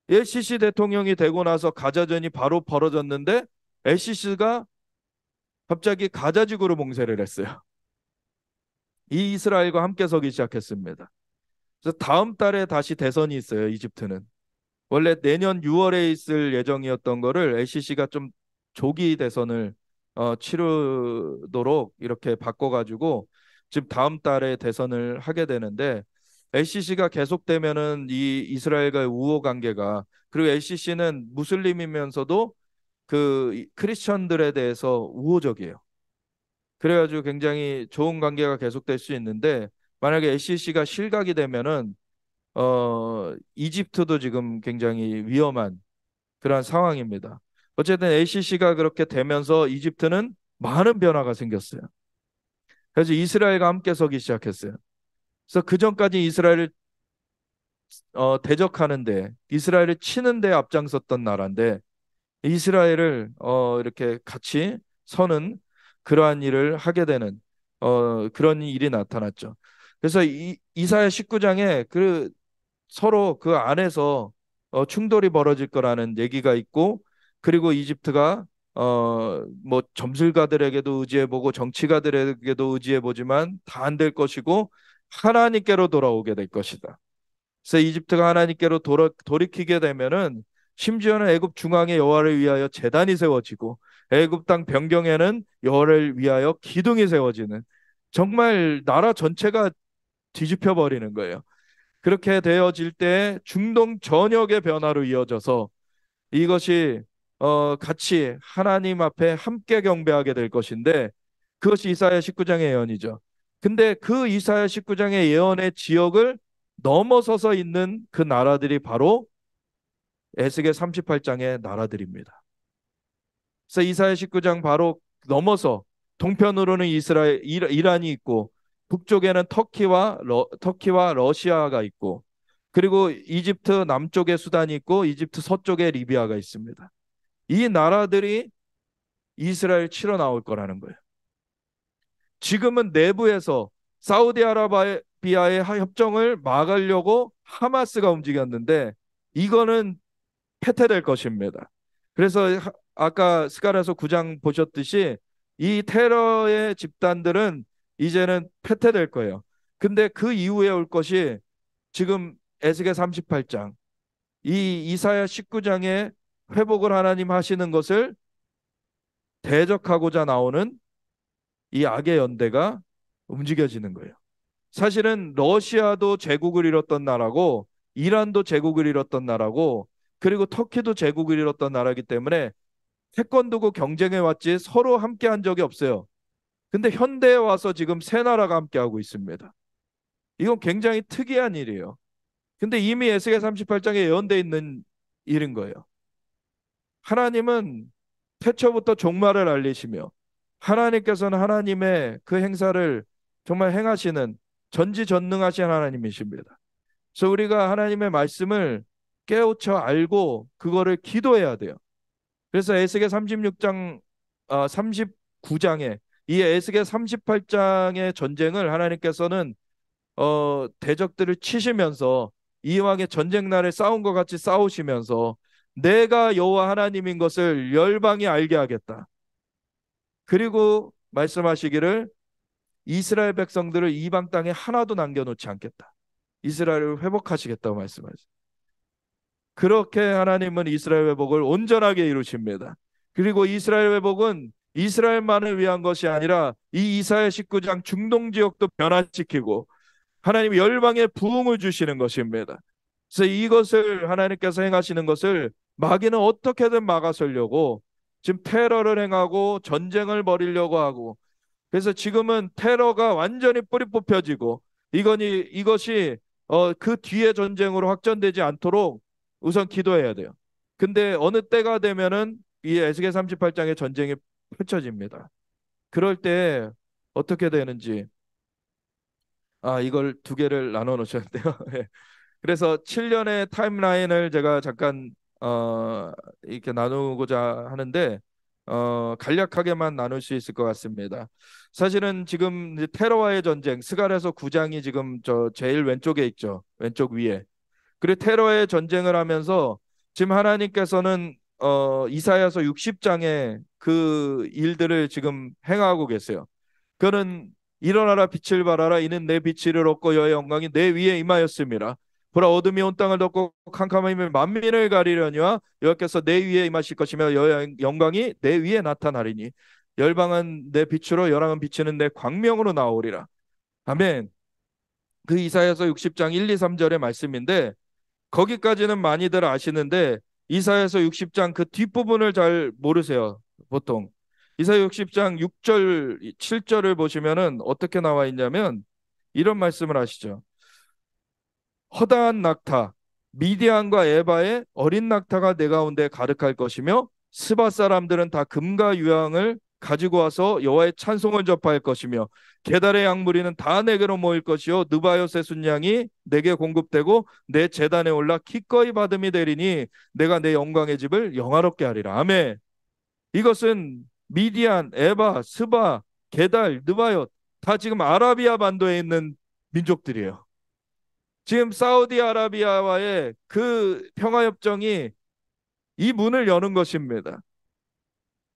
LCC 대통령이 되고 나서 가자전이 바로 벌어졌는데 LCC가 갑자기 가자지구로 봉쇄를 했어요. 이 이스라엘과 함께 서기 시작했습니다. 그래서 다음 달에 다시 대선이 있어요. 이집트는 원래 내년 6월에 있을 예정이었던 거를 LCC가 좀 조기 대선을 어, 치르도록 이렇게 바꿔가지고 즉 다음 달에 대선을 하게 되는데 LCC가 계속되면은 이 이스라엘과의 우호 관계가 그리고 LCC는 무슬림이면서도 그 크리스천들에 대해서 우호적이에요. 그래가지고 굉장히 좋은 관계가 계속될 수 있는데 만약에 LCC가 실각이 되면은 어 이집트도 지금 굉장히 위험한 그러한 상황입니다. 어쨌든 LCC가 그렇게 되면서 이집트는 많은 변화가 생겼어요. 그래서 이스라엘과 함께 서기 시작했어요. 그래서 그 전까지 이스라엘을 어, 대적하는데 이스라엘을 치는데 앞장섰던 나라인데 이스라엘을 어, 이렇게 같이 서는 그러한 일을 하게 되는 어, 그런 일이 나타났죠. 그래서 이, 이사야 19장에 그 서로 그 안에서 어, 충돌이 벌어질 거라는 얘기가 있고 그리고 이집트가 어, 뭐 점술가들에게도 의지해보고 정치가들에게도 의지해보지만 다 안 될 것이고 하나님께로 돌아오게 될 것이다. 그래서 이집트가 하나님께로 돌아, 돌이키게 되면은 심지어는 애굽 중앙에 여호와를 위하여 재단이 세워지고 애굽 땅 변경에는 여호와를 위하여 기둥이 세워지는 정말 나라 전체가 뒤집혀 버리는 거예요. 그렇게 되어질 때 중동 전역의 변화로 이어져서 이것이 어, 같이 하나님 앞에 함께 경배하게 될 것인데 그것이 이사야 19장의 예언이죠. 근데 그 이사야 19장의 예언의 지역을 넘어서서 있는 그 나라들이 바로 에스겔 38장의 나라들입니다. 그래서 이사야 19장 바로 넘어서 동편으로는 이스라엘 이란이 있고 북쪽에는 터키와 러, 터키와 러시아가 있고 그리고 이집트 남쪽에 수단이 있고 이집트 서쪽에 리비아가 있습니다. 이 나라들이 이스라엘 치러 나올 거라는 거예요. 지금은 내부에서 사우디아라비아의 협정을 막으려고 하마스가 움직였는데 이거는 폐퇴될 것입니다. 그래서 아까 스가라서 9장 보셨듯이 이 테러의 집단들은 이제는 폐퇴될 거예요. 근데 그 이후에 올 것이 지금 에스겔 38장, 이 이사야 19장의 회복을 하나님 하시는 것을 대적하고자 나오는 이 악의 연대가 움직여지는 거예요. 사실은 러시아도 제국을 잃었던 나라고 이란도 제국을 잃었던 나라고 그리고 터키도 제국을 잃었던 나라기 때문에 태권도고 경쟁해 왔지 서로 함께 한 적이 없어요. 근데 현대에 와서 지금 세 나라가 함께 하고 있습니다. 이건 굉장히 특이한 일이에요. 근데 이미 에스겔 38장에 예언돼 있는 일인 거예요. 하나님은 태초부터 종말을 알리시며 하나님께서는 하나님의 그 행사를 정말 행하시는 전지전능하신 하나님이십니다. 그래서 우리가 하나님의 말씀을 깨우쳐 알고 그거를 기도해야 돼요. 그래서 에스겔 36장 아, 39장에 이 에스겔 38장의 전쟁을 하나님께서는 어, 대적들을 치시면서 이왕의 전쟁 날에 싸운 것 같이 싸우시면서 내가 여호와 하나님인 것을 열방이 알게 하겠다. 그리고 말씀하시기를 이스라엘 백성들을 이방 땅에 하나도 남겨놓지 않겠다. 이스라엘을 회복하시겠다고 말씀하세요. 그렇게 하나님은 이스라엘 회복을 온전하게 이루십니다. 그리고 이스라엘 회복은 이스라엘만을 위한 것이 아니라 이 이사야 19장 중동 지역도 변화시키고 하나님 열방에 부흥을 주시는 것입니다. 그래서 이것을 하나님께서 행하시는 것을 마귀는 어떻게든 막아서려고 지금 테러를 행하고 전쟁을 벌이려고 하고 그래서 지금은 테러가 완전히 뿌리 뽑혀지고 이거 이것이 어, 그 뒤에 전쟁으로 확전되지 않도록 우선 기도해야 돼요. 근데 어느 때가 되면은 이 에스겔 38장의 전쟁이 펼쳐집니다. 그럴 때 어떻게 되는지 아 이걸 두 개를 나눠 놓으셨는데요. *laughs* 예. 그래서 7년의 타임라인을 제가 잠깐 어, 이렇게 나누고자 하는데 어, 간략하게만 나눌 수 있을 것 같습니다. 사실은 지금 테러와의 전쟁 스가랴서 9장이 지금 저 제일 왼쪽에 있죠. 왼쪽 위에. 그리고 테러의 전쟁을 하면서 지금 하나님께서는 어, 이사야서 60장에 그 일들을 지금 행하고 계세요. 그는 일어나라 빛을 발하라 이는 내 빛을 얻고 여의 영광이 내 위에 임하였습니다. 보라 어둠이 온 땅을 덮고 캄캄함이 만민을 가리려니와 여호와께서 내 위에 임하실 것이며 영광이 내 위에 나타나리니 열방은 내 빛으로 열왕은 비치는 내 광명으로 나오리라. 아멘. 그 이사야서 60장 1, 2, 3절의 말씀인데 거기까지는 많이들 아시는데 이사야서 60장 그 뒷부분을 잘 모르세요. 보통 이사야 60장 6절, 7절을 보시면은 어떻게 나와 있냐면 이런 말씀을 하시죠. 허다한 낙타 미디안과 에바의 어린 낙타가 내 가운데 가득할 것이며 스바 사람들은 다 금과 유황을 가지고 와서 여호와의 찬송을 접할 것이며 계달의 양무리는 다 내게로 모일 것이요 느바요세 순양이 내게 공급되고 내 재단에 올라 기꺼이 받음이 되리니 내가 내 영광의 집을 영화롭게 하리라 아멘 이것은 미디안, 에바, 스바, 게달, 느바요 다 지금 아라비아 반도에 있는 민족들이에요 지금 사우디아라비아와의 그 평화협정이 이 문을 여는 것입니다.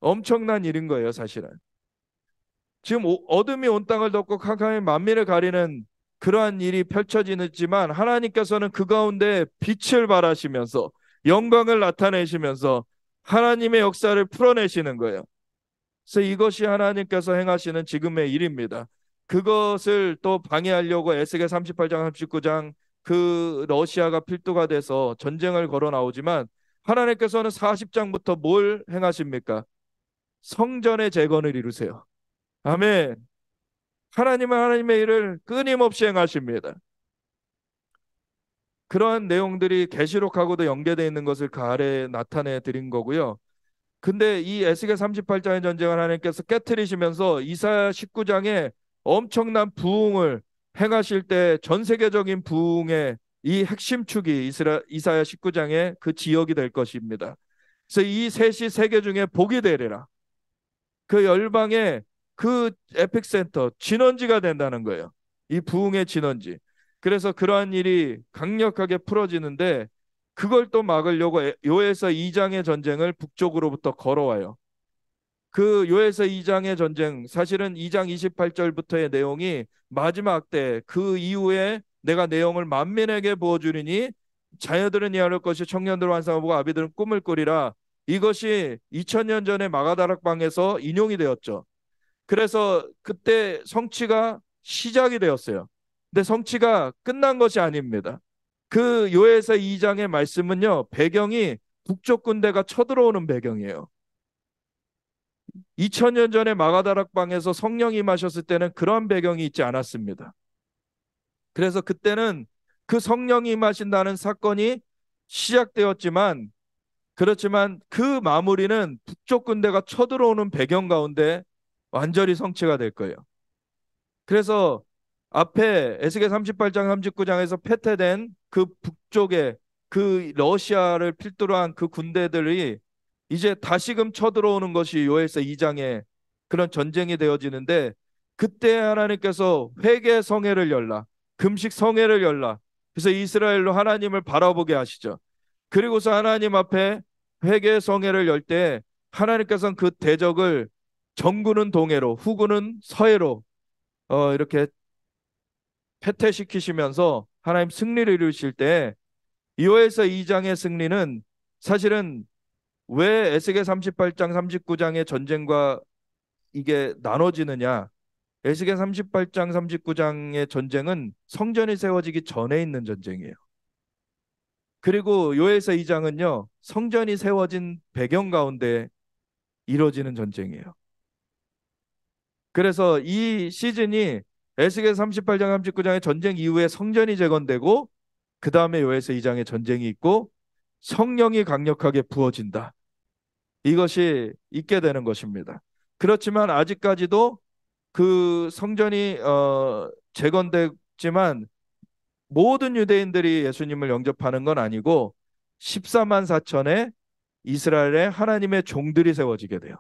엄청난 일인 거예요, 사실은. 지금 어둠이 온 땅을 덮고 캄캄한 만민을 가리는 그러한 일이 펼쳐지지만 하나님께서는 그 가운데 빛을 발하시면서 영광을 나타내시면서 하나님의 역사를 풀어내시는 거예요. 그래서 이것이 하나님께서 행하시는 지금의 일입니다. 그것을 또 방해하려고 에스겔 38장 39장 그 러시아가 필두가 돼서 전쟁을 걸어 나오지만 하나님께서는 40장부터 뭘 행하십니까? 성전의 재건을 이루세요. 아멘. 하나님은 하나님의 일을 끊임없이 행하십니다. 그러한 내용들이 계시록하고도 연계되어 있는 것을 그아래에 나타내 드린 거고요. 근데 이 에스겔 38장의 전쟁을 하나님께서 깨뜨리시면서 이사야 19장에 엄청난 부흥을 행하실 때 전 세계적인 부흥의 이 핵심축이 이스라, 이사야 19장의 그 지역이 될 것입니다. 그래서 이 셋이 세계 중에 복이 되리라. 그 열방의 그 에픽센터 진원지가 된다는 거예요. 이 부흥의 진원지. 그래서 그러한 일이 강력하게 풀어지는데 그걸 또 막으려고 요에서 2장의 전쟁을 북쪽으로부터 걸어와요. 그요에서 2장의 전쟁 사실은 2장 28절부터의 내용이 마지막 때 그 이후에 내가 내용을 만민에게 부어주리니 자녀들은 이해할 것이 청년들은 환상하고 아비들은 꿈을 꾸리라 이것이 2000년 전에 마가다락방에서 인용이 되었죠. 그래서 그때 성취가 시작이 되었어요. 근데 성취가 끝난 것이 아닙니다. 그요에서 2장의 말씀은요. 배경이 북쪽 군대가 쳐들어오는 배경이에요. 2000년 전에 마가다락방에서 성령이 마셨을 때는 그런 배경이 있지 않았습니다. 그래서 그때는 그 성령이 마신다는 사건이 시작되었지만 그렇지만 그 마무리는 북쪽 군대가 쳐들어오는 배경 가운데 완전히 성취가 될 거예요. 그래서 앞에 에스겔 38장 39장에서 폐퇴된그 북쪽의 그 러시아를 필두로 한 그 군대들이 이제 다시금 쳐들어오는 것이 요엘서 2장에 그런 전쟁이 되어지는데 그때 하나님께서 회개 성회를 열라 금식 성회를 열라 그래서 이스라엘로 하나님을 바라보게 하시죠. 그리고서 하나님 앞에 회개 성회를 열 때 하나님께서는 그 대적을 정구는 동해로 후구는 서해로 어, 이렇게 패퇴시키시면서 하나님 승리를 이루실 때요호에서 2장의 승리는 사실은 왜 에스겔 38장 39장의 전쟁과 이게 나눠지느냐? 에스겔 38장 39장의 전쟁은 성전이 세워지기 전에 있는 전쟁이에요. 그리고 요에서 2장은요. 성전이 세워진 배경 가운데 이루어지는 전쟁이에요. 그래서 이 시즌이 에스겔 38장 39장의 전쟁 이후에 성전이 재건되고 그 다음에 요에서 2장의 전쟁이 있고 성령이 강력하게 부어진다. 이것이 있게 되는 것입니다. 그렇지만 아직까지도 그 성전이 어, 재건됐지만 모든 유대인들이 예수님을 영접하는 건 아니고 14만 4천의 이스라엘의 하나님의 종들이 세워지게 돼요.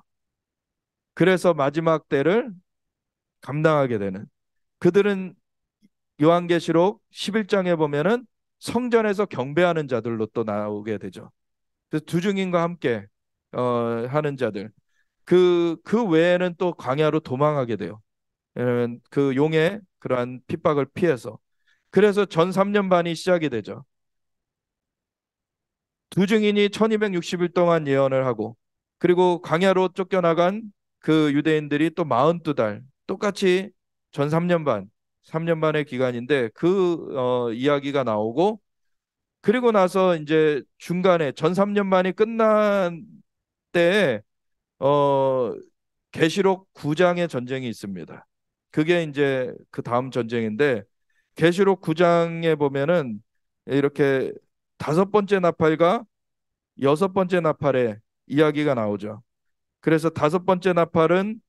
그래서 마지막 때를 감당하게 되는 그들은 요한계시록 11장에 보면은 성전에서 경배하는 자들로 또 나오게 되죠. 그래서 두 증인과 함께 어, 하는 자들 그그 그 외에는 또 광야로 도망하게 돼요. 왜냐하면 그 용의 그러한 핍박을 피해서 그래서 전 3년 반이 시작이 되죠. 두 증인이 1260일 동안 예언을 하고 그리고 광야로 쫓겨나간 그 유대인들이 또 42달 똑같이 전 3년 반 3년 만의 기간인데 그 어, 이야기가 나오고 그리고 나서 이제 중간에 전 3년 만이 끝난 때에 어 계시록 9장의 전쟁이 있습니다. 그게 이제 그 다음 전쟁인데 계시록 9장에 보면은 이렇게 다섯 번째 나팔과 여섯 번째 나팔의 이야기가 나오죠. 그래서 다섯 번째 나팔은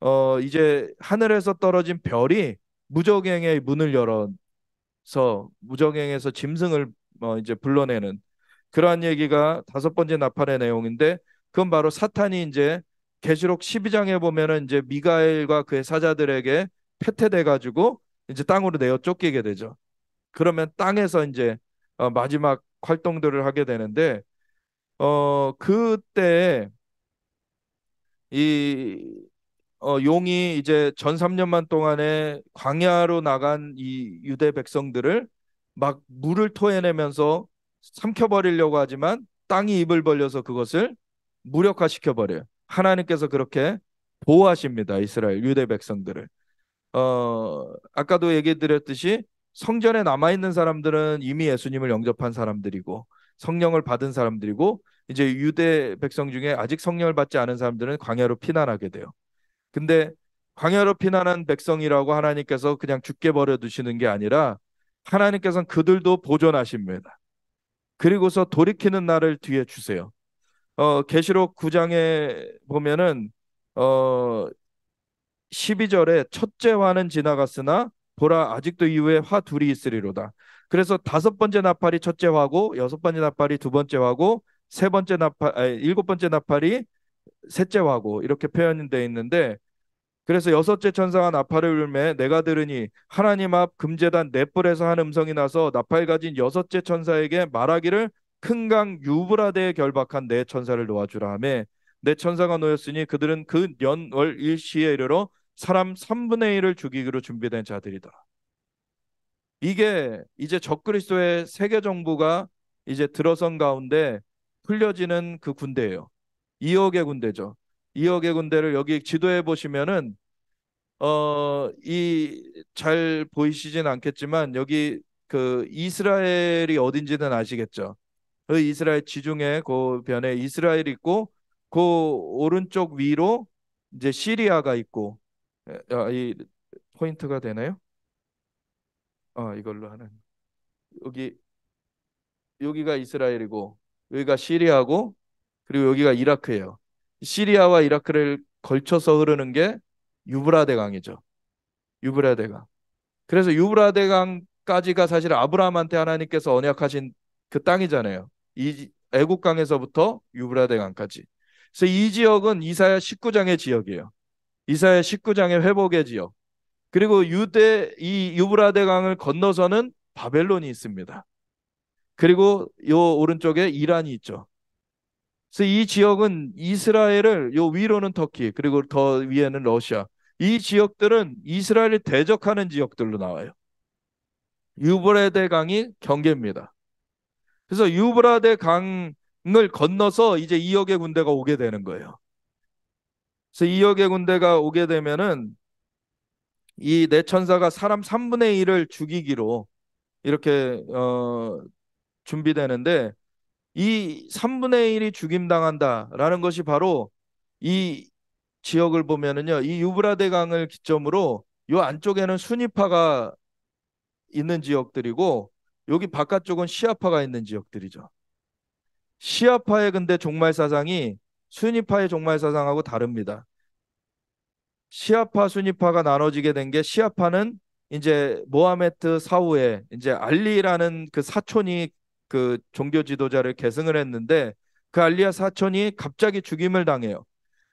어 이제 하늘에서 떨어진 별이 무적행의 문을 열어서 무적행에서 짐승을 어, 이제 불러내는 그러한 얘기가 다섯 번째 나팔의 내용인데 그건 바로 사탄이 이제 계시록 12장에 보면은 이제 미가엘과 그의 사자들에게 패퇴돼 가지고 이제 땅으로 내어 쫓기게 되죠. 그러면 땅에서 이제 어, 마지막 활동들을 하게 되는데 어 그때 이 어, 용이 이제 전 3년만 동안에 광야로 나간 이 유대 백성들을 막 물을 토해내면서 삼켜버리려고 하지만 땅이 입을 벌려서 그것을 무력화시켜 버려요. 하나님께서 그렇게 보호하십니다. 이스라엘 유대 백성들을. 어, 아까도 얘기 드렸듯이 성전에 남아 있는 사람들은 이미 예수님을 영접한 사람들이고 성령을 받은 사람들이고 이제 유대 백성 중에 아직 성령을 받지 않은 사람들은 광야로 피난하게 돼요. 근데 광야로 피난한 백성이라고 하나님께서 그냥 죽게 버려 두시는 게 아니라 하나님께서는 그들도 보존하십니다. 그리고서 돌이키는 날을 뒤에 주세요. 어, 계시록 9장에 보면은 어 12절에 첫째 화는 지나갔으나 보라 아직도 이후에 화 둘이 있으리로다. 그래서 다섯 번째 나팔이 첫째 화고 여섯 번째 나팔이 두 번째 화고 세 번째 나팔 아니, 일곱 번째 나팔이 셋째화고 이렇게 표현되어 있는데 그래서 여섯째 천사가 나팔을 울매 내가 들으니 하나님 앞 금제단 넷불에서 네 한 음성이 나서 나팔 가진 여섯째 천사에게 말하기를 큰강 유브라데에 결박한 내 천사를 놓아주라 하매 내 천사가 놓였으니 그들은 그 년 월 일시에 이르러 사람 3분의 1을 죽이기로 준비된 자들이다. 이게 이제 적그리스도의 세계 정부가 이제 들어선 가운데 풀려지는 그 군대예요. 2억의 군대죠. 2억의 군대를 여기 지도해 보시면은 어 이 잘 보이시진 않겠지만 여기 그 이스라엘이 어딘지는 아시겠죠. 그 이스라엘 지중해 그 변에 이스라엘 있고 그 오른쪽 위로 이제 시리아가 있고 아, 이 포인트가 되나요? 어 이걸로 하는 여기 여기가 이스라엘이고 여기가 시리아고 그리고 여기가 이라크예요. 시리아와 이라크를 걸쳐서 흐르는 게 유브라데 강이죠. 유브라데 강. 그래서 유브라데 강까지가 사실 아브라함한테 하나님께서 언약하신 그 땅이잖아요. 이 애굽 강에서부터 유브라데 강까지. 그래서 이 지역은 이사야 19장의 지역이에요. 이사야 19장의 회복의 지역. 그리고 유대 이 유브라데 강을 건너서는 바벨론이 있습니다. 그리고 요 오른쪽에 이란이 있죠. 그래서 이 지역은 이스라엘을 요 위로는 터키 그리고 더 위에는 러시아 이 지역들은 이스라엘을 대적하는 지역들로 나와요. 유브라데 강이 경계입니다. 그래서 유브라데 강을 건너서 이제 이역의 군대가 오게 되는 거예요. 그래서 이역의 군대가 오게 되면은 이내 천사가 사람 3분의 1을 죽이기로 이렇게 어, 준비되는데 이 3분의 1이 죽임당한다라는 것이 바로 이 지역을 보면은요. 이 유브라데 강을 기점으로 요 안쪽에는 순위파가 있는 지역들이고 여기 바깥쪽은 시아파가 있는 지역들이죠. 시아파의 근데 종말 사상이 순위파의 종말 사상하고 다릅니다. 시아파 순위파가 나눠지게 된 게 시아파는 이제 모하메트 사후에 이제 알리라는 그 사촌이 그 종교 지도자를 계승을 했는데 그 알리야 사촌이 갑자기 죽임을 당해요.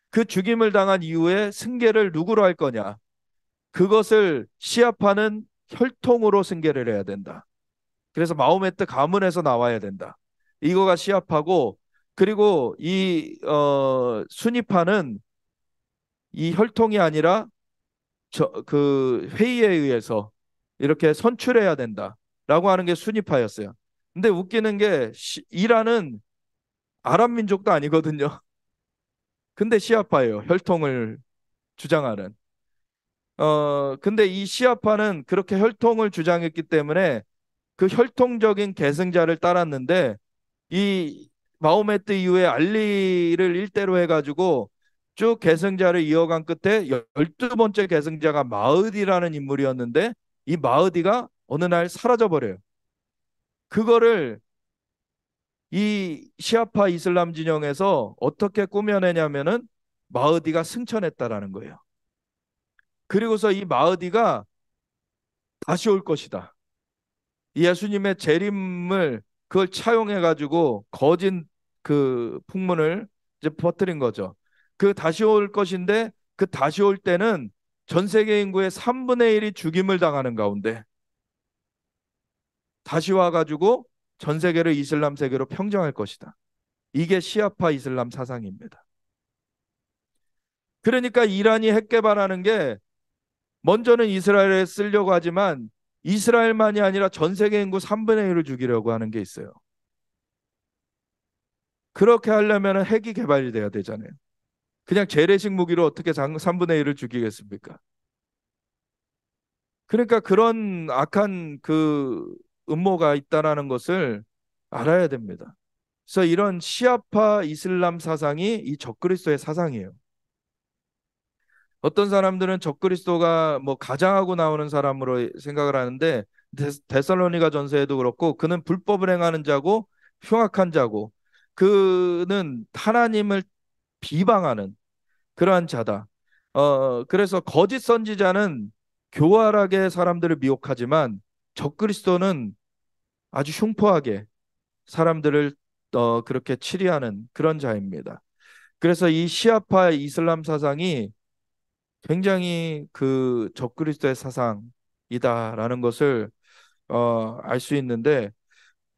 그 죽임을 당한 이후에 승계를 누구로 할 거냐? 그것을 시합하는 혈통으로 승계를 해야 된다. 그래서 마오메트 가문에서 나와야 된다. 이거가 시합하고 그리고 이 어, 순위파는 이 혈통이 아니라 저, 그 회의에 의해서 이렇게 선출해야 된다라고 하는 게 순위파였어요. 근데 웃기는 게 이란은 아랍 민족도 아니거든요. *laughs* 근데 시아파예요. 혈통을 주장하는. 어, 근데 이 시아파는 그렇게 혈통을 주장했기 때문에 그 혈통적인 계승자를 따랐는데 이 마호메트 이후에 알리를 일대로 해가지고 쭉 계승자를 이어간 끝에 열두 번째 계승자가 마흐디라는 인물이었는데 이 마흐디가 어느 날 사라져 버려요. 그거를 이 시아파 이슬람 진영에서 어떻게 꾸며내냐면은 마흐디가 승천했다라는 거예요. 그리고서 이 마흐디가 다시 올 것이다. 예수님의 재림을 그걸 차용해 가지고 거진 그 풍문을 이제 퍼뜨린 거죠. 그 다시 올 것인데 그 다시 올 때는 전 세계 인구의 3분의 1이 죽임을 당하는 가운데 다시 와가지고 전 세계를 이슬람 세계로 평정할 것이다. 이게 시아파 이슬람 사상입니다. 그러니까 이란이 핵 개발하는 게 먼저는 이스라엘에 쓰려고 하지만 이스라엘만이 아니라 전 세계 인구 3분의 1을 죽이려고 하는 게 있어요. 그렇게 하려면 핵이 개발이 돼야 되잖아요. 그냥 재래식 무기로 어떻게 3분의 1을 죽이겠습니까? 그러니까 그런 악한 그 음모가 있다라는 것을 알아야 됩니다. 그래서 이런 시아파 이슬람 사상이 이 적그리스도의 사상이에요. 어떤 사람들은 적그리스도가 뭐 가장하고 나오는 사람으로 생각을 하는데 데살로니가 전서에도 그렇고 그는 불법을 행하는 자고 흉악한 자고 그는 하나님을 비방하는 그러한 자다. 어 그래서 거짓 선지자는 교활하게 사람들을 미혹하지만 적그리스도는 아주 흉포하게 사람들을 어, 그렇게 치리하는 그런 자입니다. 그래서 이 시아파 이슬람 사상이 굉장히 그 적그리스도의 사상이다라는 것을 어, 알 수 있는데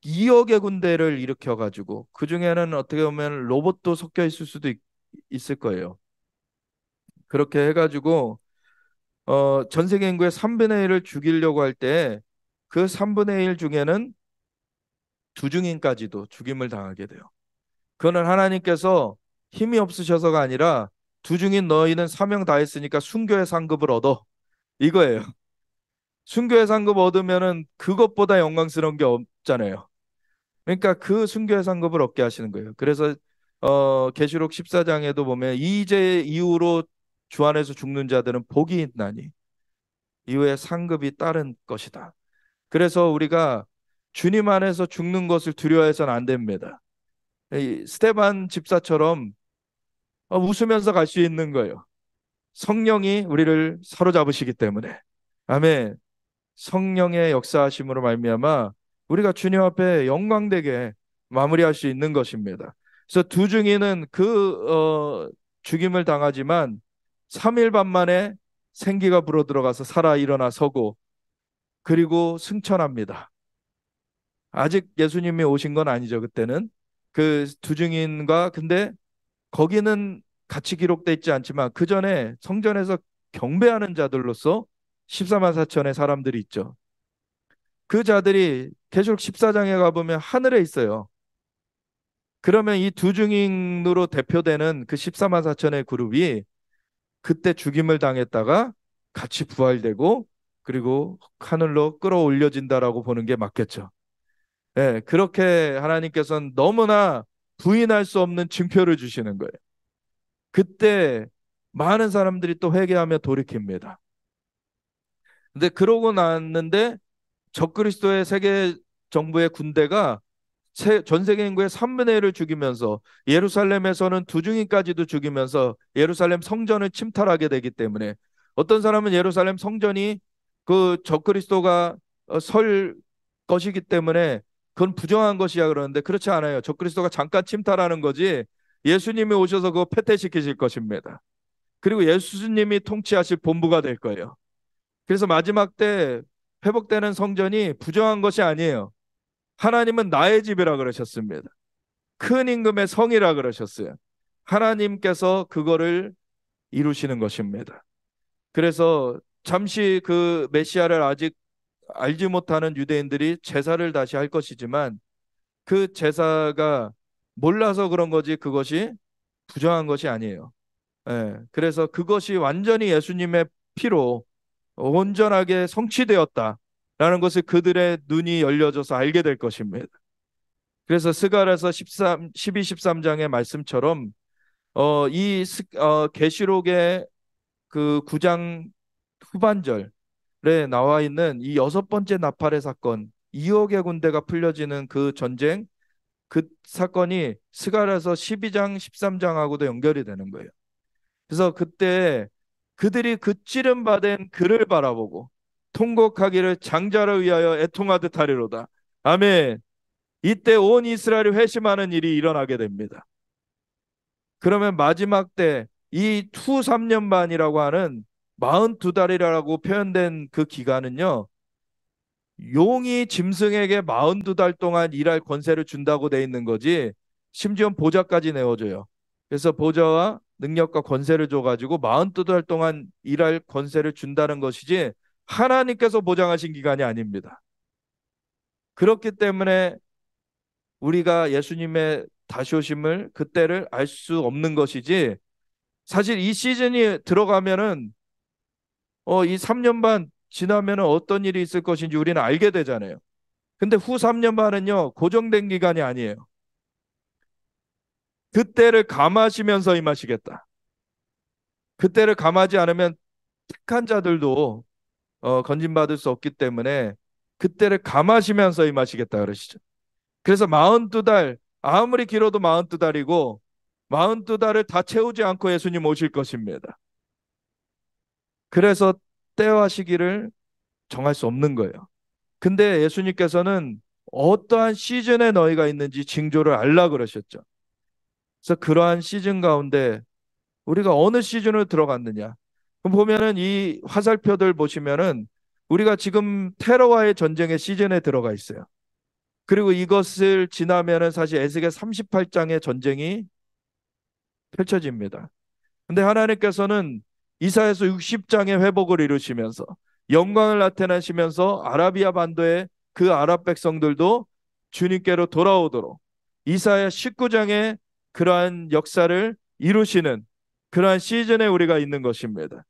2억의 군대를 일으켜 가지고 그 중에는 어떻게 보면 로봇도 섞여 있을 수도 있, 있을 거예요. 그렇게 해가지고 어, 전 세계 인구의 3분의 1을 죽이려고 할때 그 3분의 1 중에는 두중인까지도 죽임을 당하게 돼요. 그거는 하나님께서 힘이 없으셔서가 아니라 두중인 너희는 사명 다했으니까 순교의 상급을 얻어 이거예요. *laughs* 순교의 상급 얻으면은 그것보다 영광스러운 게 없잖아요. 그러니까 그 순교의 상급을 얻게 하시는 거예요. 그래서 어 계시록 14장에도 보면 이제 이후로 주 안에서 죽는 자들은 복이 있나니 이후에 상급이 따른 것이다. 그래서 우리가 주님 안에서 죽는 것을 두려워해서는 안 됩니다. 스테반 집사처럼 어, 웃으면서 갈 수 있는 거예요. 성령이 우리를 사로잡으시기 때문에 아멘. 성령의 역사하심으로 말미암아 우리가 주님 앞에 영광되게 마무리할 수 있는 것입니다. 그래서 두 중이는 그 어, 죽임을 당하지만 3일 반 만에 생기가 불어 들어가서 살아 일어나 서고 그리고 승천합니다. 아직 예수님이 오신 건 아니죠. 그때는 그 두 증인과 근데 거기는 같이 기록돼 있지 않지만 그 전에 성전에서 경배하는 자들로서 14만 4천의 사람들이 있죠. 그 자들이 계속 14장에 가보면 하늘에 있어요. 그러면 이 두 증인으로 대표되는 그 14만 4천의 그룹이 그때 죽임을 당했다가 같이 부활되고 그리고 하늘로 끌어올려진다라고 보는 게 맞겠죠. 예, 네, 그렇게 하나님께서는 너무나 부인할 수 없는 증표를 주시는 거예요. 그때 많은 사람들이 또 회개하며 돌이킵니다. 근데 그러고 났는데 적그리스도의 세계 정부의 군대가 전 세계 인구의 3분의 1을 죽이면서 예루살렘에서는 두중인까지도 죽이면서 예루살렘 성전을 침탈하게 되기 때문에 어떤 사람은 예루살렘 성전이 그 적그리스도가 어, 설 것이기 때문에 그건 부정한 것이야 그러는데 그렇지 않아요. 적그리스도가 잠깐 침탈하는 거지 예수님이 오셔서 그거 폐퇴시키실 것입니다. 그리고 예수님이 통치하실 본부가 될 거예요. 그래서 마지막 때 회복되는 성전이 부정한 것이 아니에요. 하나님은 나의 집이라 그러셨습니다. 큰 임금의 성이라 그러셨어요. 하나님께서 그거를 이루시는 것입니다. 그래서 잠시 그 메시아를 아직 알지 못하는 유대인들이 제사를 다시 할 것이지만 그 제사가 몰라서 그런 거지 그것이 부정한 것이 아니에요. 예, 그래서 그것이 완전히 예수님의 피로 온전하게 성취되었다라는 것을 그들의 눈이 열려져서 알게 될 것입니다. 그래서 스가라서 13, 12, 13장의 말씀처럼 어, 이 어, 계시록의 그 9장 후반절에 나와 있는 이 여섯 번째 나팔의 사건, 2억의 군대가 풀려지는 그 전쟁, 그 사건이 스가라서 12장, 13장하고도 연결이 되는 거예요. 그래서 그때 그들이 그 찌름 받은 그를 바라보고 통곡하기를 장자를 위하여 애통하듯 하리로다. 아멘. 이때 온 이스라엘이 회심하는 일이 일어나게 됩니다. 그러면 마지막 때 이 투3년 반이라고 하는 42달이라고 표현된 그 기간은요. 용이 짐승에게 42달 동안 일할 권세를 준다고 돼 있는 거지 심지어 보좌까지 내어줘요. 그래서 보좌와 능력과 권세를 줘가지고 42달 동안 일할 권세를 준다는 것이지 하나님께서 보장하신 기간이 아닙니다. 그렇기 때문에 우리가 예수님의 다시 오심을 그때를 알 수 없는 것이지 사실 이 시즌이 들어가면은 어, 이 3년 반 지나면 어떤 일이 있을 것인지 우리는 알게 되잖아요. 근데 후 3년 반은요, 고정된 기간이 아니에요. 그때를 감하시면서 임하시겠다. 그때를 감하지 않으면 택한 자들도 어, 건진받을 수 없기 때문에 그때를 감하시면서 임하시겠다 그러시죠. 그래서 42달, 아무리 길어도 42달이고 42달을 다 채우지 않고 예수님 오실 것입니다. 그래서 때와 시기를 정할 수 없는 거예요. 근데 예수님께서는 어떠한 시즌에 너희가 있는지 징조를 알라 그러셨죠. 그래서 그러한 시즌 가운데 우리가 어느 시즌을 들어갔느냐. 그럼 보면은 이 화살표들 보시면은 우리가 지금 테러와의 전쟁의 시즌에 들어가 있어요. 그리고 이것을 지나면은 사실 에스겔 38장의 전쟁이 펼쳐집니다. 근데 하나님께서는 이사에서 60장의 회복을 이루시면서 영광을 나타내시면서 아라비아 반도의 그 아랍 백성들도 주님께로 돌아오도록 이사야 19장의 그러한 역사를 이루시는 그러한 시즌에 우리가 있는 것입니다.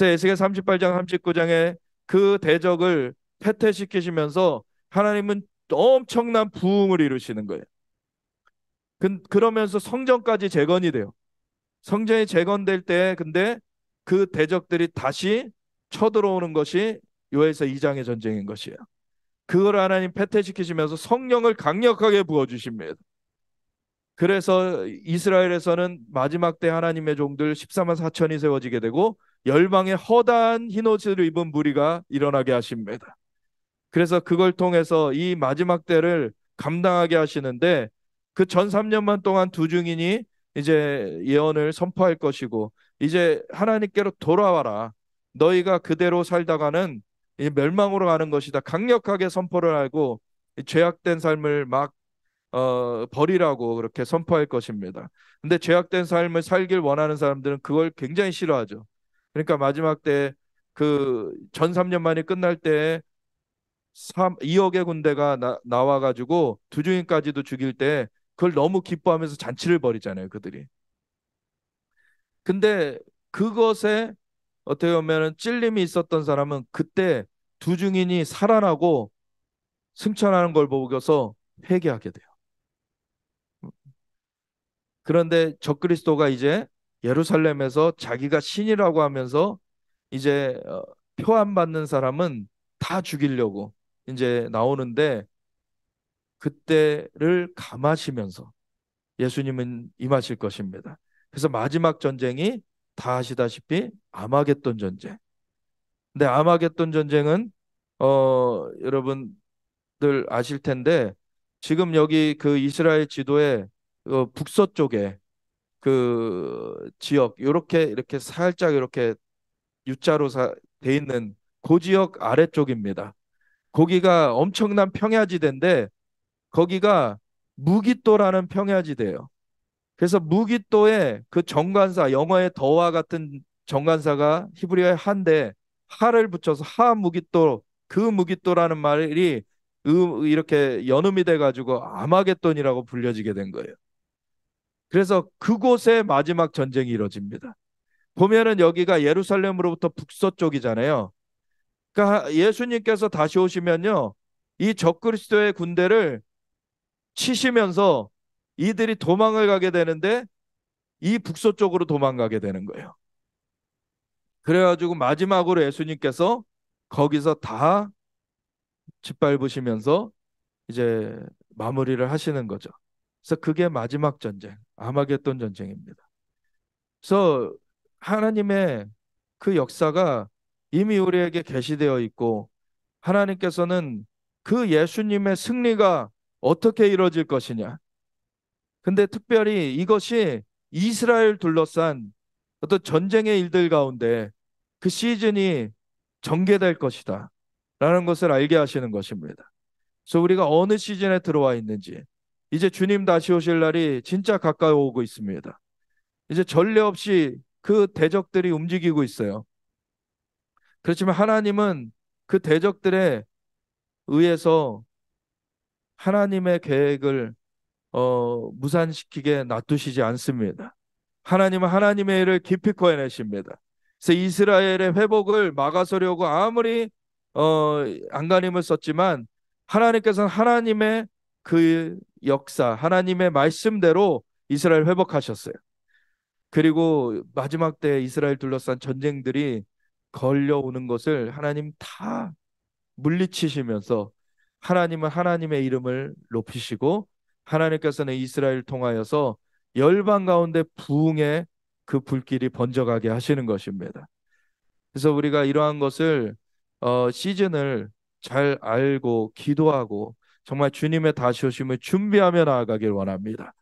에세계 38장 39장의 그 대적을 패퇴시키시면서 하나님은 엄청난 부흥을 이루시는 거예요. 그, 그러면서 성전까지 재건이 돼요. 성전이 재건될 때 근데 그 대적들이 다시 쳐들어오는 것이 요에서 2장의 전쟁인 것이에요. 그걸 하나님 패퇴시키시면서 성령을 강력하게 부어주십니다. 그래서 이스라엘에서는 마지막 때 하나님의 종들 14만 4천이 세워지게 되고 열방의 허다한 흰옷을 입은 무리가 일어나게 하십니다. 그래서 그걸 통해서 이 마지막 때를 감당하게 하시는데 그 전 3년만 동안 두 증인이 이제 예언을 선포할 것이고 이제 하나님께로 돌아와라. 너희가 그대로 살다가는 멸망으로 가는 것이다. 강력하게 선포를 하고 죄악된 삶을 막 어, 버리라고 그렇게 선포할 것입니다. 근데 죄악된 삶을 살길 원하는 사람들은 그걸 굉장히 싫어하죠. 그러니까 마지막 때 그전 3년 만이 끝날 때 3, 2억의 군대가 나, 나와가지고 두 주인까지도 죽일 때 그걸 너무 기뻐하면서 잔치를 벌이잖아요, 그들이. 근데 그것에 어떻게 보면 찔림이 있었던 사람은 그때 두 증인이 살아나고 승천하는 걸 보고서 회개하게 돼요. 그런데 적그리스도가 이제 예루살렘에서 자기가 신이라고 하면서 이제 어, 표안 받는 사람은 다 죽이려고 이제 나오는데 그때를 감하시면서 예수님은 임하실 것입니다. 그래서 마지막 전쟁이 다 아시다시피 아마겟돈 전쟁. 근데 아마겟돈 전쟁은 어 여러분들 아실 텐데 지금 여기 그 이스라엘 지도에 어, 북서쪽에 그 지역 이렇게 이렇게 살짝 이렇게 U자로 돼 있는 그 지역 아래쪽입니다. 거기가 엄청난 평야지대인데 거기가 무기또라는 평야지대예요. 그래서 무기또의 그 정관사 영어의 더와 같은 정관사가 히브리어의 한데 하를 붙여서 하 무기또 그 무기또라는 말이 음, 이렇게 연음이 돼가지고 아마겟돈이라고 불려지게 된 거예요. 그래서 그곳에 마지막 전쟁이 이뤄집니다. 보면은 여기가 예루살렘으로부터 북서쪽이잖아요. 그러니까 예수님께서 다시 오시면요. 이 적그리스도의 군대를 치시면서 이들이 도망을 가게 되는데 이 북서쪽으로 도망가게 되는 거예요. 그래가지고 마지막으로 예수님께서 거기서 다 짓밟으시면서 이제 마무리를 하시는 거죠. 그래서 그게 마지막 전쟁, 아마겟돈 전쟁입니다. 그래서 하나님의 그 역사가 이미 우리에게 계시되어 있고 하나님께서는 그 예수님의 승리가 어떻게 이루어질 것이냐 근데 특별히 이것이 이스라엘 둘러싼 어떤 전쟁의 일들 가운데 그 시즌이 전개될 것이다. 라는 것을 알게 하시는 것입니다. 그래서 우리가 어느 시즌에 들어와 있는지, 이제 주님 다시 오실 날이 진짜 가까이 오고 있습니다. 이제 전례 없이 그 대적들이 움직이고 있어요. 그렇지만 하나님은 그 대적들에 의해서 하나님의 계획을 어, 무산시키게 놔두시지 않습니다. 하나님은 하나님의 일을 기필코 내십니다 그래서 이스라엘의 회복을 막아서려고 아무리 어, 안간힘을 썼지만 하나님께서는 하나님의 그 역사, 하나님의 말씀대로 이스라엘 회복하셨어요. 그리고 마지막 때 이스라엘 둘러싼 전쟁들이 걸려오는 것을 하나님 다 물리치시면서 하나님은 하나님의 이름을 높이시고 하나님께서는 이스라엘 을 통하여서 열방 가운데 부흥의 그 불길이 번져가게 하시는 것입니다. 그래서 우리가 이러한 것을 어, 시즌을 잘 알고 기도하고 정말 주님의 다시 오심을 준비하며 나아가길 원합니다.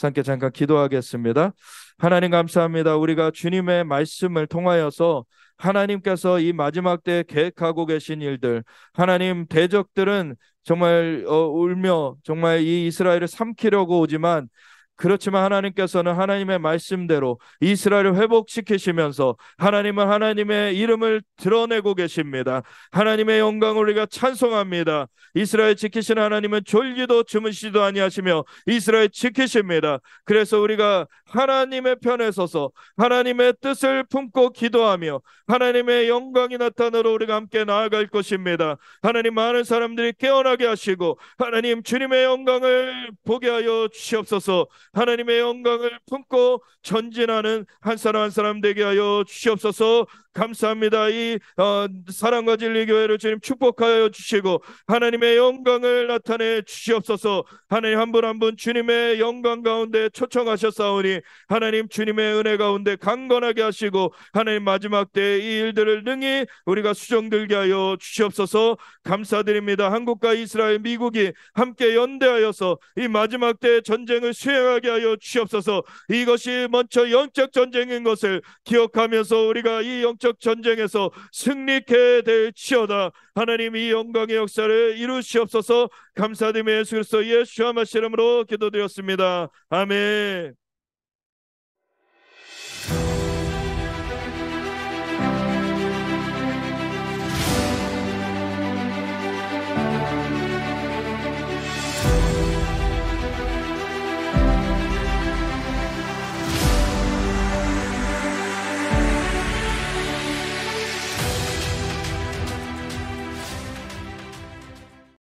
함께 잠깐 기도하겠습니다. 하나님 감사합니다. 우리가 주님의 말씀을 통하여서 하나님께서 이 마지막 때 계획하고 계신 일들, 하나님 대적들은 정말 어, 울며 정말 이 이스라엘을 삼키려고 오지만 그렇지만 하나님께서는 하나님의 말씀대로 이스라엘을 회복시키시면서 하나님은 하나님의 이름을 드러내고 계십니다. 하나님의 영광을 우리가 찬송합니다. 이스라엘 지키신 하나님은 졸기도 주무시도 아니하시며 이스라엘 지키십니다. 그래서 우리가 하나님의 편에 서서 하나님의 뜻을 품고 기도하며 하나님의 영광이 나타나러 우리가 함께 나아갈 것입니다. 하나님 많은 사람들이 깨어나게 하시고 하나님 주님의 영광을 보게 하여 주시옵소서. 하나님의 영광을 품고 전진하는 한 사람 한 사람 되게 하여 주시옵소서 감사합니다. 이 어, 사랑과 진리 교회를 주님 축복하여 주시고 하나님의 영광을 나타내 주시옵소서. 하나님 한분 한분 한 분 주님의 영광 가운데 초청하셨사오니 하나님 주님의 은혜 가운데 강건하게 하시고 하나님 마지막 때 이 일들을 능히 우리가 수정들게 하여 주시옵소서. 감사드립니다. 한국과 이스라엘 미국이 함께 연대하여서 이 마지막 때 전쟁을 수행하게 하여 주시옵소서. 이것이 먼저 영적 전쟁인 것을 기억하면서 우리가 이 영적 영적 전쟁에서 승리케 될지어다. 하나님 이 영광의 역사를 이루시옵소서 감사드리며 예수 그리스도 예수 아마시 이름으로 기도드렸습니다. 아멘.